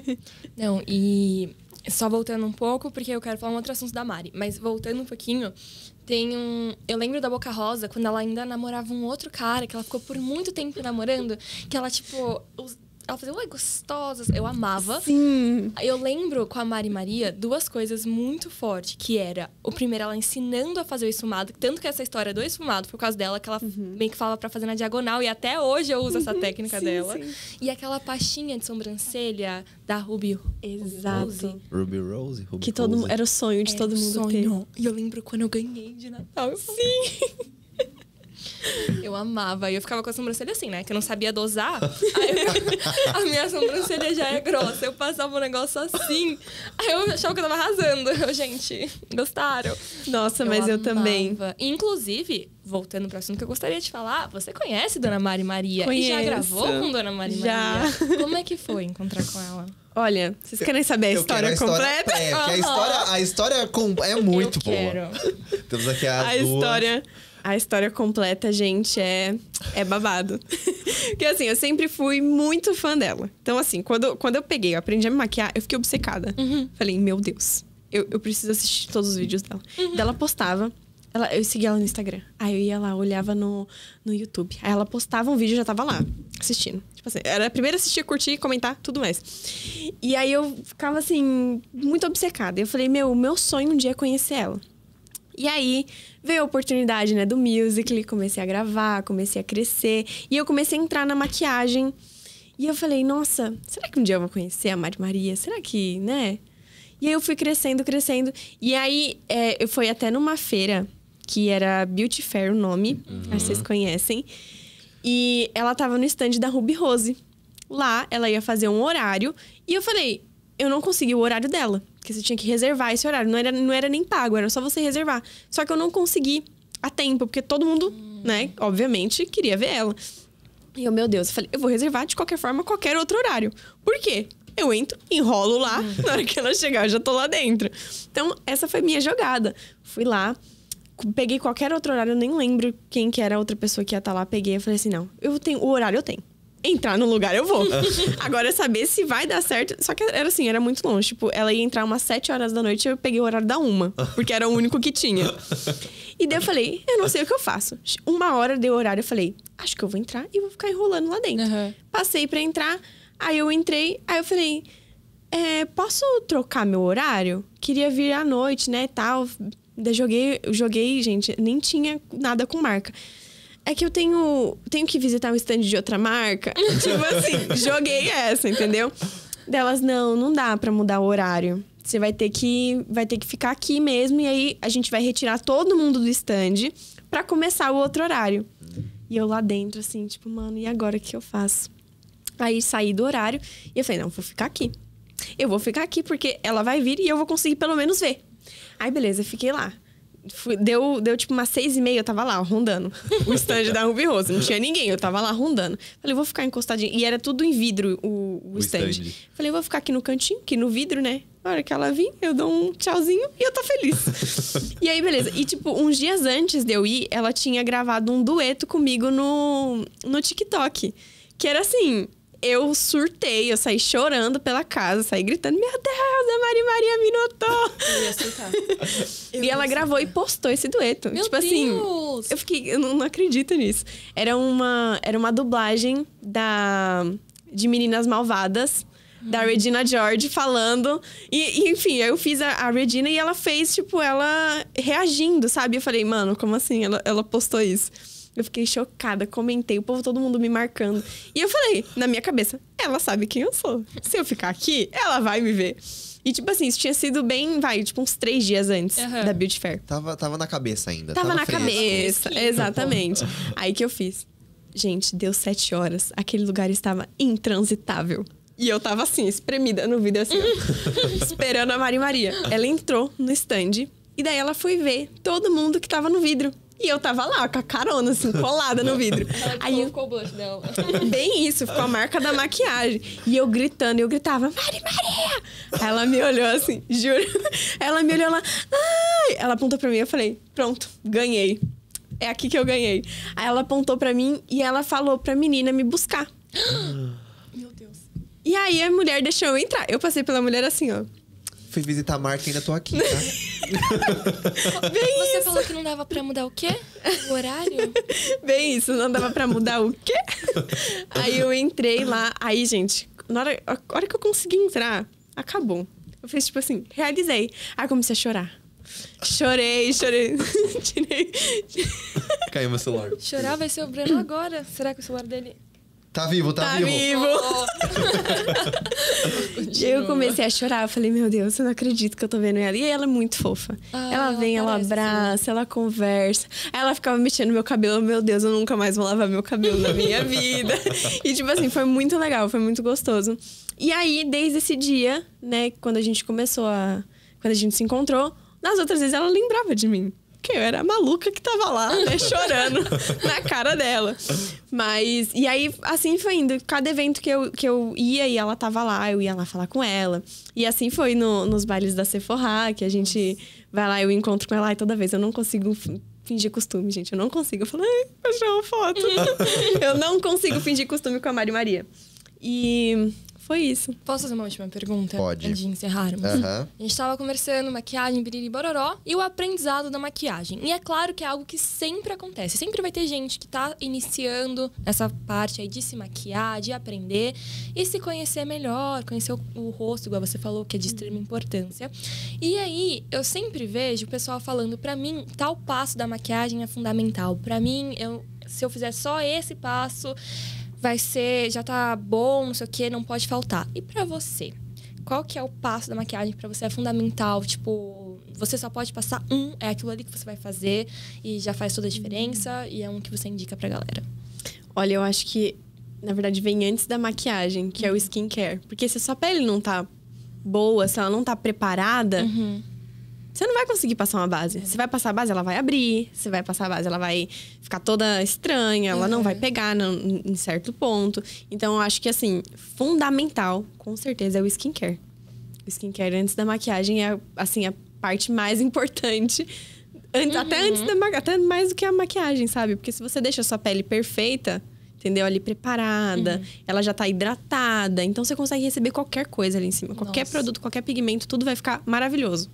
Speaker 3: Não,
Speaker 2: e
Speaker 3: só voltando um pouco, porque eu quero falar um outro assunto da Mari, mas voltando um pouquinho, tem um. Eu lembro da Boca Rosa, quando ela ainda namorava um outro cara, que ela ficou por muito tempo namorando, que ela, tipo, os ela fazia, ué gostosas. Eu amava. Sim. Eu lembro com a Mari Maria duas coisas muito fortes, que era o primeiro, ela ensinando a fazer o esfumado. Tanto que essa história do esfumado, por causa dela, que ela uhum. bem que fala para fazer na diagonal. E até hoje eu uso essa uhum. técnica sim, dela. Sim. E aquela pastinha de sobrancelha da Ruby Exato. Rose.
Speaker 1: Ruby Rose? Ruby que todo Rose. Era o sonho
Speaker 3: de todo mundo sonho. ter. E eu lembro quando eu ganhei de Natal. Sim! Eu amava. E eu ficava com a sobrancelha assim, né? Que eu não sabia dosar.
Speaker 1: Eu... a minha sobrancelha já é grossa.
Speaker 3: Eu passava um negócio assim. Aí eu achava que eu tava arrasando. Eu, gente, gostaram?
Speaker 2: Nossa, eu mas amava. eu também.
Speaker 3: Inclusive, voltando para assunto que eu gostaria de falar, você conhece Dona Mari Maria? Conheço. E já gravou com Dona Mari já. Maria? Como é que foi encontrar com ela?
Speaker 2: Olha, vocês querem saber a história, a história completa? É, porque a história,
Speaker 1: a história é muito eu boa. Quero. Temos aqui a. A duas. história
Speaker 2: a história completa, gente, é, é babado. Porque assim, eu sempre fui muito fã dela. Então, assim, quando, quando eu peguei, eu aprendi a me maquiar, eu fiquei obcecada. Uhum. Falei, meu Deus, eu, eu preciso assistir todos os vídeos dela. Uhum. ela postava. Ela, eu seguia ela no Instagram. Aí eu ia lá, olhava no, no YouTube. Aí ela postava um vídeo e já tava lá, assistindo. Tipo assim, era primeira assistir, curtir, comentar, tudo mais. E aí eu ficava assim, muito obcecada. Eu falei, meu, o meu sonho um dia é conhecer ela. E aí veio a oportunidade, né, do musical, comecei a gravar, comecei a crescer e eu comecei a entrar na maquiagem. E eu falei, nossa, será que um dia eu vou conhecer a Mari Maria? Será que, né? E aí eu fui crescendo, crescendo. E aí é, eu fui até numa feira que era Beauty Fair o nome, uhum. vocês conhecem. E ela tava no stand da Ruby Rose. Lá ela ia fazer um horário e eu falei, eu não consegui o horário dela. Porque você tinha que reservar esse horário. Não era, não era nem pago, era só você reservar. Só que eu não consegui a tempo, porque todo mundo, hum. né, obviamente, queria ver ela. E eu, meu Deus, eu falei, eu vou reservar de qualquer forma qualquer outro horário. Por quê? Eu entro, enrolo lá, na hora que ela chegar, eu já tô lá dentro. Então, essa foi minha jogada. Fui lá, peguei qualquer outro horário, eu nem lembro quem que era a outra pessoa que ia estar tá lá, peguei, e falei assim, não, eu tenho, o horário eu tenho entrar no lugar, eu vou. Agora, saber se vai dar certo. Só que era assim, era muito longe. Tipo, ela ia entrar umas 7 horas da noite, eu peguei o horário da uma, porque era o único que tinha. E daí eu falei, eu não sei o que eu faço. Uma hora deu o horário, eu falei, acho que eu vou entrar e vou ficar enrolando lá dentro. Uhum. Passei para entrar, aí eu entrei, aí eu falei. É, posso trocar meu horário? Queria vir à noite, né? Tal. joguei, joguei, gente, nem tinha nada com marca é que eu tenho, tenho que visitar um stand de outra marca. tipo assim, joguei essa, entendeu? Delas, não, não dá para mudar o horário. Você vai ter que vai ter que ficar aqui mesmo e aí a gente vai retirar todo mundo do stand para começar o outro horário. E eu lá dentro assim, tipo, mano, e agora o que eu faço? Aí saí do horário e eu falei, não, vou ficar aqui. Eu vou ficar aqui porque ela vai vir e eu vou conseguir pelo menos ver. Aí beleza, fiquei lá fui, deu, deu tipo umas seis e meia, eu tava lá, rondando o stand da Ruby Rose. Não tinha ninguém, eu tava lá rondando. Falei, vou ficar encostadinho. E era tudo em vidro o, o, o stand. stand. Falei, vou ficar aqui no cantinho, que no vidro, né? Na hora que ela vir, eu dou um tchauzinho e eu tô feliz. e aí, beleza. E, tipo, uns dias antes de eu ir, ela tinha gravado um dueto comigo no, no TikTok. Que era assim, eu surtei, eu saí chorando pela casa, saí gritando: Meu Deus, a Mari Maria notou! Eu ia Eu e ela gravou e postou esse dueto. Meu tipo assim, Deus. assim, eu fiquei, eu não acredito nisso. Era uma, era uma dublagem da de Meninas Malvadas. Da uhum. Regina George falando. E, e enfim, eu fiz a, a, Regina e ela fez, tipo, ela reagindo, sabe? Eu falei, mano, como assim? Ela, ela postou isso. Eu fiquei chocada, comentei, o povo todo mundo me marcando. E eu falei, na minha cabeça, ela sabe quem eu sou. Se eu ficar aqui, ela vai me ver. E, tipo assim, isso tinha sido bem, vai, tipo, uns três dias antes uhum. da Beauty Fair. Tava,
Speaker 1: tava na cabeça ainda. Tava, tava na fresco.
Speaker 2: cabeça, exatamente. Aí que eu fiz. Gente, deu sete horas. Aquele lugar estava intransitável. E eu tava assim, espremida no vidro, assim, esperando a Mari Maria. Ela entrou no stand e daí ela foi ver todo mundo que tava no vidro. E eu tava lá, com a carona, assim, colada no vidro. Ela aí ficou
Speaker 3: o blush dela. Bem isso, ficou a marca
Speaker 2: da maquiagem. E eu gritando, eu gritava, Mari Maria! ela me olhou assim, juro. Ela me olhou, ela, ai! Ela apontou pra mim, eu falei, pronto, ganhei. É aqui que eu ganhei. Aí ela apontou pra mim e ela falou pra menina me buscar. Meu Deus. E aí a mulher deixou eu entrar. Eu passei pela mulher assim, ó
Speaker 1: fui visitar a Marte e ainda tô aqui, tá?
Speaker 3: Bem Você isso. falou
Speaker 2: que não dava pra mudar o quê? O horário? Bem isso, não dava pra mudar o quê? Aí eu entrei lá, aí, gente, na hora, a hora que eu consegui entrar, acabou. Eu fiz tipo assim, realizei. Aí comecei a chorar. Chorei,
Speaker 1: chorei. Tirei. Caiu meu celular.
Speaker 2: Chorar vai ser o Breno agora. Será
Speaker 3: que o celular dele.
Speaker 1: Tá vivo, tá, tá vivo.
Speaker 2: vivo. eu comecei a chorar. Eu falei, meu Deus, eu não acredito que eu tô vendo ela. E ela é muito fofa. Ah, ela vem, ela, ela né? abraça, ela conversa. Aí ela ficava mexendo meu cabelo. Meu Deus, eu nunca mais vou lavar meu cabelo na minha vida. E, tipo assim, foi muito legal, foi muito gostoso. E aí, desde esse dia, né, quando a gente começou a. Quando a gente se encontrou, nas outras vezes ela lembrava de mim que eu era a maluca que tava lá, né, chorando na cara dela. Mas, e aí, assim foi indo. Cada evento que eu, que eu ia e ela tava lá, eu ia lá falar com ela. E assim foi no, nos bailes da Sephora, que a gente vai lá, eu encontro com ela e toda vez eu não consigo fingir costume, gente. Eu não consigo. Eu falo, ai,
Speaker 1: vou tirar uma foto. eu
Speaker 2: não consigo fingir costume com a Mari Maria. E foi isso. Posso fazer uma última pergunta?
Speaker 3: Pode. Antes de encerrarmos. Uhum. A gente estava conversando maquiagem, biriri, bororó e o aprendizado da maquiagem. E é claro que é algo que sempre acontece. Sempre vai ter gente que está iniciando essa parte aí de se maquiar, de aprender e se conhecer melhor, conhecer o, o rosto, igual você falou, que é de extrema importância. E aí, eu sempre vejo o pessoal falando para mim, tal passo da maquiagem é fundamental. Para mim, eu se eu fizer só esse passo, vai ser, já tá bom, não sei o que, não pode faltar. E para você? Qual que é o passo da maquiagem que pra você é fundamental? Tipo, você só pode passar um, é aquilo ali que você vai fazer e já faz toda a diferença uhum. e é um que você indica pra galera.
Speaker 2: Olha, eu acho que, na verdade, vem antes da maquiagem, que uhum. é o uhum. skincare. Porque se a sua pele não tá boa, se ela não tá preparada, uhum você não vai conseguir passar uma base. Você vai passar a base, ela vai abrir. Você vai passar a base, ela vai ficar toda estranha. Ela uhum. não vai uhum. pegar em certo ponto. Então, eu acho que, assim, fundamental, com certeza, é o skincare. O skincare antes da maquiagem é, assim, a parte mais importante. Antes, uhum. Até antes da até mais do que a maquiagem, sabe? Porque se você deixa a sua pele perfeita, entendeu? Ali preparada, uhum. ela já tá hidratada, então você consegue receber qualquer coisa ali em cima, qualquer Nossa. produto, qualquer pigmento, tudo vai ficar maravilhoso.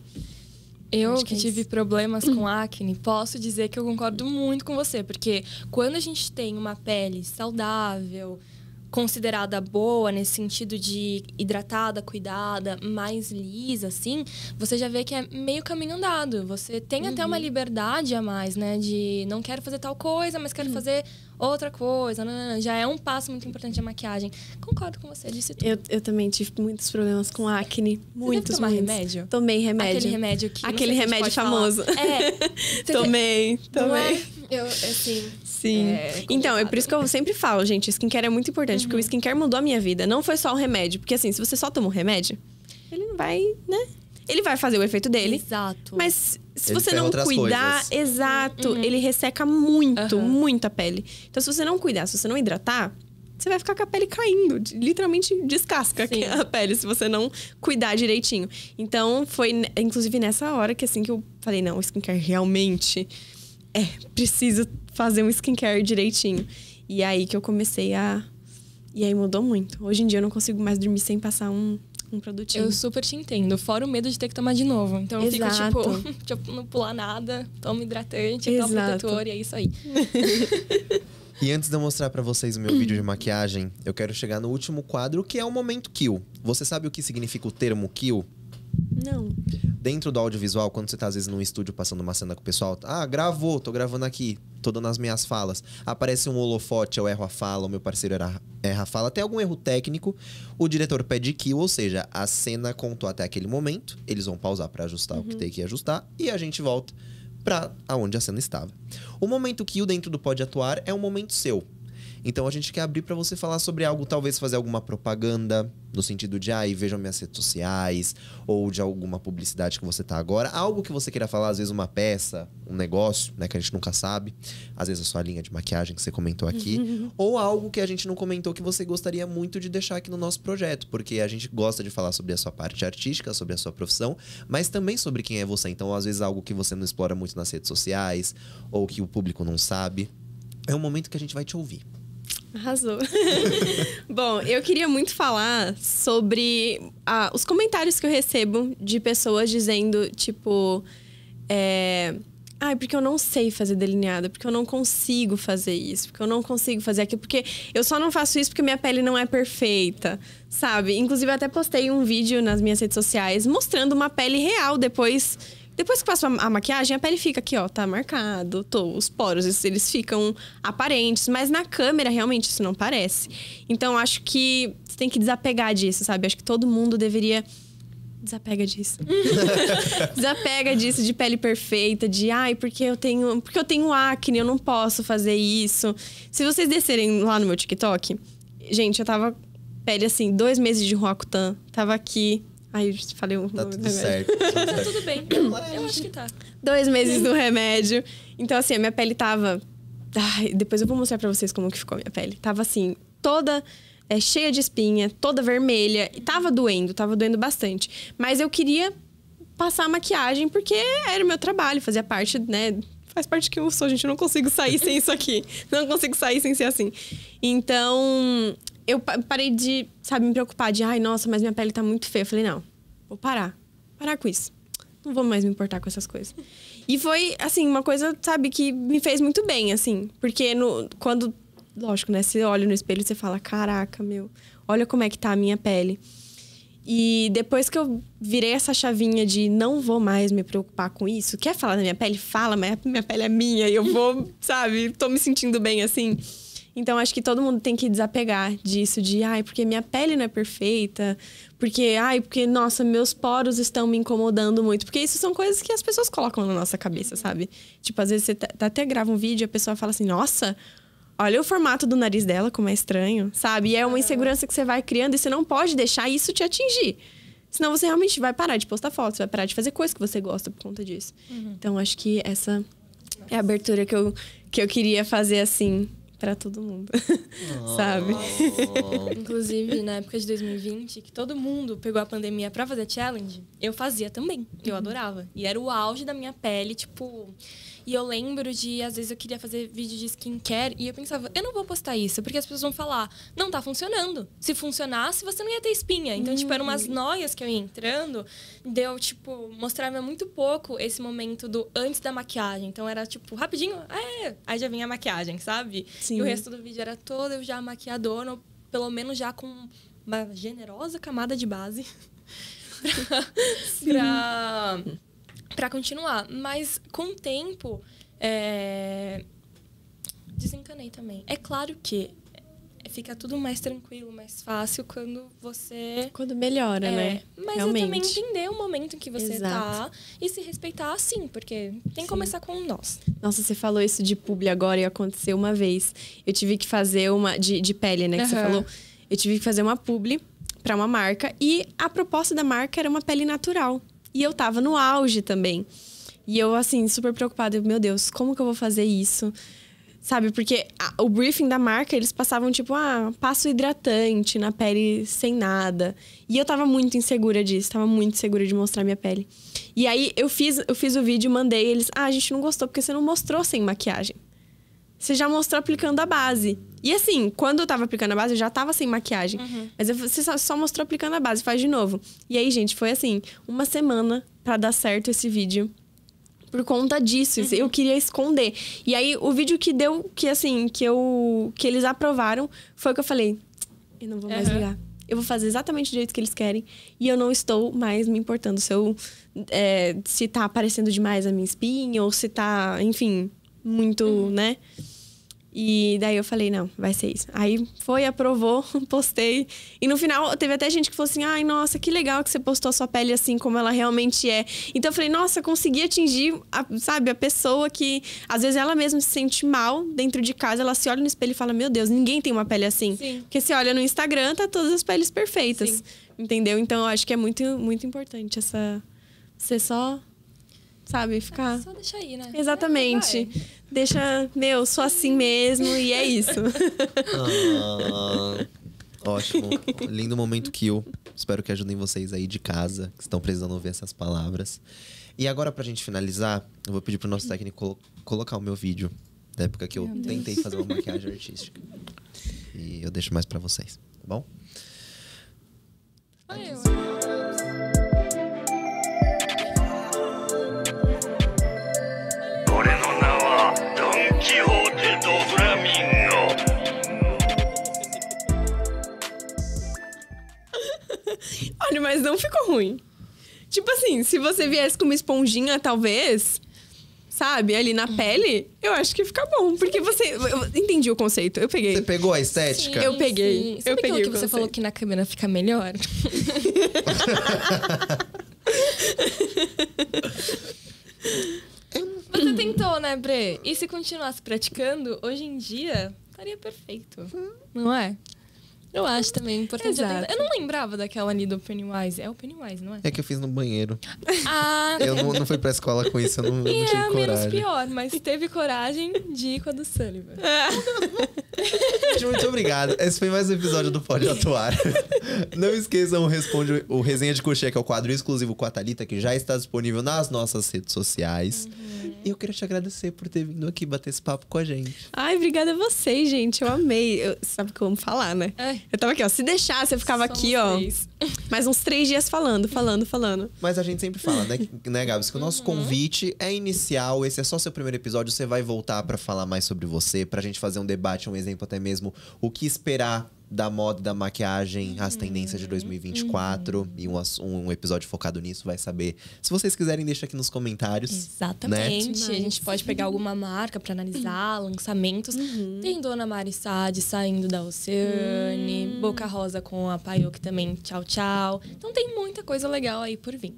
Speaker 2: Eu que, é
Speaker 3: tive problemas com acne, posso dizer que eu concordo muito com você, porque quando a gente tem uma pele saudável, considerada boa nesse sentido de hidratada, cuidada, mais lisa, assim, você já vê que é meio caminho andado. Você tem uhum. até uma uhum. liberdade a mais, né? De não quero fazer tal coisa, mas quero uhum. fazer outra coisa, não, não, não, já é um passo muito importante de maquiagem. Concordo com você, disse
Speaker 2: tudo. Eu, eu também tive muitos problemas com acne, você muitos, tomar muitos. remédio? Tomei remédio. Aquele remédio que Aquele remédio famoso. Falar. É. é. tomei, tomei. É, eu, assim, Sim. É então, é por isso que eu sempre falo, gente, skincare é muito importante, uhum. porque o uhum. skincare mudou a minha vida, não foi só o remédio, porque assim, se você só toma um remédio, ele não vai, né? Ele vai fazer o efeito dele. Exato. Mas se ele você não cuidar, coisas. exato, uhum. ele resseca muito, uhum. muito a pele. Então, se você não cuidar, se você não hidratar, você vai ficar com a pele caindo, literalmente descasca Sim. a pele se você não cuidar direitinho. Então, foi inclusive nessa hora que assim que eu falei, não, skincare realmente é, preciso fazer um skincare direitinho. E é aí que eu comecei a e aí mudou muito. Hoje em dia eu não consigo mais dormir sem passar um com produtivo. Eu super te entendo. Fora o medo de ter que tomar de novo. Então eu Exato. fico
Speaker 3: tipo, não pular nada, toma hidratante, Exato. protetor e é isso aí.
Speaker 1: E antes de eu mostrar para vocês o meu vídeo de maquiagem, eu quero chegar no último quadro, que é o momento kill. Você sabe o que significa o termo kill? Não. Dentro do audiovisual, quando você tá às vezes num estúdio passando uma cena com o pessoal, ah, gravou, tô gravando aqui, tô dando as minhas falas. Aparece um holofote, eu erro a fala, o meu parceiro era, erra a fala, até algum erro técnico, o diretor pede kill, ou seja, a cena contou até aquele momento, eles vão pausar para ajustar uhum. o que uhum. tem que ajustar e a gente volta para aonde a cena estava. O momento kill dentro do pode atuar é um momento seu. Então a gente quer abrir para você falar sobre algo, talvez fazer alguma propaganda, no sentido de, aí ah, vejam minhas redes sociais, ou de alguma publicidade que você tá agora. Algo que você queira falar, às vezes uma peça, um negócio, né, que a gente nunca sabe. Às vezes a sua linha de maquiagem que você comentou aqui. Uhum. ou algo que a gente não comentou que você gostaria muito de deixar aqui no nosso projeto, porque a gente gosta de falar sobre a sua parte artística, sobre a sua profissão, mas também sobre quem é você. Então, às vezes, algo que você não explora muito nas redes sociais, ou que o público não sabe. É um momento que a gente vai te ouvir.
Speaker 2: Arrasou. Bom, eu queria muito falar sobre ah, os comentários que eu recebo de pessoas dizendo, tipo, é, ah, porque eu não sei fazer delineado, porque eu não consigo fazer isso, porque eu não consigo fazer aquilo, porque eu só não faço isso porque minha pele não é perfeita, sabe? Inclusive, eu até postei um vídeo nas minhas redes sociais mostrando uma pele real depois depois que passa a maquiagem, a pele fica aqui, ó, tá marcado, tô, os poros, eles, ficam aparentes, mas na câmera realmente isso não parece. Então acho que você tem que desapegar disso, sabe? Acho que todo mundo deveria desapega disso. desapega disso de pele perfeita, de ai, porque eu tenho, porque eu tenho acne, eu não posso fazer isso. Se vocês descerem lá no meu TikTok, gente, eu tava pele assim, dois meses de Roacutan, tava aqui Ai, falei um Tá tudo tá certo,
Speaker 3: tudo tudo bem. Eu acho que tá.
Speaker 2: Dois meses do hum. remédio. Então, assim, a minha pele tava. Ai, depois eu vou mostrar pra vocês como que ficou a minha pele. Tava assim, toda é, cheia de espinha, toda vermelha. E tava doendo, tava doendo bastante. Mas eu queria passar a maquiagem, porque era o meu trabalho, fazia parte, né? Faz parte que eu sou, gente. Eu não consigo sair sem isso aqui. Não consigo sair sem ser assim. Então, eu parei de, sabe, me preocupar de, ai, nossa, mas minha pele tá muito feia. Eu falei, não, vou parar. Parar com isso. Não vou mais me importar com essas coisas. E foi, assim, uma coisa, sabe, que me fez muito bem, assim. Porque no, quando, lógico, né, você olha no espelho e você fala, caraca, meu, olha como é que tá a minha pele. E depois que eu virei essa chavinha de não vou mais me preocupar com isso, quer falar da minha pele? Fala, mas minha pele é minha e eu vou, sabe, tô me sentindo bem assim. Então acho que todo mundo tem que desapegar disso de, ai, porque minha pele não é perfeita, porque, ai, porque nossa, meus poros estão me incomodando muito, porque isso são coisas que as pessoas colocam na nossa cabeça, sabe? Tipo, às vezes você tá, até grava um vídeo e a pessoa fala assim: "Nossa, olha o formato do nariz dela, como é estranho", sabe? E é uma insegurança que você vai criando e você não pode deixar isso te atingir. Senão você realmente vai parar de postar fotos, vai parar de fazer coisas que você gosta por conta disso. Uhum. Então acho que essa é a abertura que eu, que eu queria fazer assim para todo mundo, ah. sabe?
Speaker 3: Inclusive, na época de 2020, que todo mundo pegou a pandemia para fazer challenge, eu fazia também. Eu uhum. adorava. E era o auge da minha pele, tipo, e eu lembro de, às vezes, eu queria fazer vídeo de skincare e eu pensava, eu não vou postar isso, porque as pessoas vão falar, não tá funcionando. Se funcionasse, você não ia ter espinha. Então, hum. tipo, eram umas uhum. noias que eu ia entrando. Deu, tipo, mostrava muito pouco esse momento do antes da maquiagem. Então, era, tipo, rapidinho, é, aí já vinha a maquiagem, sabe? Sim. E o resto do vídeo era todo eu já maquiadona, pelo menos já com uma generosa camada de base. pra. pra para continuar. Mas com o tempo. É... Desencanei também. É claro que fica tudo mais tranquilo, mais fácil quando você. Quando melhora, é. né? Mas Realmente. é também entender o momento em que você tá Exato. tá e se respeitar assim, porque tem que começar
Speaker 2: com nós. Nossa, você falou isso de publi agora e aconteceu uma vez. Eu tive que fazer uma. De, de pele, né? Que uhum. você falou. Eu tive que fazer uma publi para uma marca e a proposta da marca era uma pele natural. E eu tava no auge também. E eu, assim, super preocupada. Meu Deus, como que eu vou fazer isso? Sabe, porque a, o briefing da marca, eles passavam tipo, ah, passo hidratante na pele sem nada. E eu tava muito insegura disso, tava muito segura de mostrar minha pele. E aí eu fiz, eu fiz o vídeo, mandei eles, ah, a gente não gostou porque você não mostrou sem maquiagem você já mostrou aplicando a base. E assim, quando eu tava aplicando a base, eu já tava sem maquiagem. Uhum. Mas eu, você só, só mostrou aplicando a base, faz de novo. E aí, gente, foi assim, uma semana para dar certo esse vídeo por conta disso. Uhum. Eu queria esconder. E aí, o vídeo que deu, que assim, que eu. que eles aprovaram, foi o que eu falei:
Speaker 3: eu não vou mais uhum. ligar.
Speaker 2: Eu vou fazer exatamente do jeito que eles querem. E eu não estou mais me importando se eu. É, se tá aparecendo demais a minha espinha, ou se tá, enfim, muito, uhum. né? E daí eu falei, não, vai ser isso. Aí foi, aprovou, postei. E no final teve até gente que falou assim: ai, nossa, que legal que você postou a sua pele assim como ela realmente é. Então eu falei, nossa, consegui atingir, a, sabe, a pessoa que às vezes ela mesma se sente mal dentro de casa, ela se olha no espelho e fala: meu Deus, ninguém tem uma pele assim. Sim. Porque se olha no Instagram, tá todas as peles perfeitas. Sim. Entendeu? Então eu acho que é muito, muito importante essa. Você só sabe? Ficar. É, só deixar aí, né? Exatamente. É, deixa, meu, sou assim mesmo e é isso.
Speaker 1: Ah, ótimo. Lindo momento kill. Espero que ajudem vocês aí de casa, que estão precisando ouvir essas palavras. E agora, pra gente finalizar, eu vou pedir pro nosso técnico colo colocar o meu vídeo da época que eu tentei fazer uma maquiagem artística. E eu deixo mais para vocês, tá bom? Valeu.
Speaker 2: do Flamingo. Olha, mas não ficou ruim. Tipo assim, se você viesse com uma esponjinha, talvez, sabe, ali na uhum. pele, eu acho que fica bom. Porque você. Eu entendi o conceito. Eu peguei. Você pegou a estética? Sim, eu peguei. Sim. Sabe eu peguei. que você
Speaker 3: falou que na câmera fica melhor? Você tentou, né, Bre? E se continuasse praticando, hoje em dia estaria perfeito. Hum. Não é? Eu acho também importante. Exato. Eu não lembrava daquela ali do Pennywise. É o Pennywise, não é? É
Speaker 1: que eu fiz no banheiro.
Speaker 3: Ah! Eu não, não
Speaker 1: fui pra escola com isso, eu não, e não tive é coragem. menos pior,
Speaker 3: mas teve coragem de ir com a do Sullivan. É.
Speaker 1: Gente, muito obrigado. Esse foi mais um episódio do Pode Atuar. Não esqueçam, responde o Resenha de Coxinha, que é o quadro exclusivo com a Thalita, que já está disponível nas nossas redes sociais. Uhum. E eu queria te agradecer por ter vindo aqui bater esse papo com a gente.
Speaker 2: Ai, obrigada a vocês, gente. Eu amei. Eu, sabe como falar, né? É. Eu tava aqui, ó. Se deixar, você ficava Somos aqui, ó. Três. Mais uns três dias falando,
Speaker 1: falando, falando. Mas a gente sempre fala, né, né Gabs? Que o nosso uhum. convite é inicial. Esse é só seu primeiro episódio. Você vai voltar para falar mais sobre você, pra gente fazer um debate, um exemplo até mesmo. O que esperar da moda, da maquiagem, as tendências de 2024 uhum, uhum. e um, um episódio focado nisso vai saber. Se vocês quiserem, deixa aqui nos comentários. Né? Exatamente.
Speaker 3: Né? A gente pode pegar alguma marca para analisar, uhum. lançamentos. Uhum. Tem Dona Mari Sade saindo da Oceane, hum. Boca Rosa com a Paiuque também tchau, tchau. Então tem muita coisa legal aí por vir.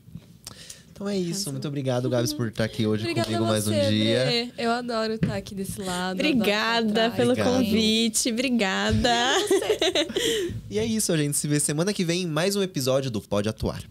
Speaker 1: Então é isso. Muito obrigado, Gabs, por estar aqui hoje Obrigada comigo mais um dia. Bê.
Speaker 3: Eu adoro estar aqui desse lado. Obrigada pelo Obrigado. convite. Obrigada.
Speaker 1: E, é isso, gente. Se vê semana que vem mais um episódio do Pode Atuar.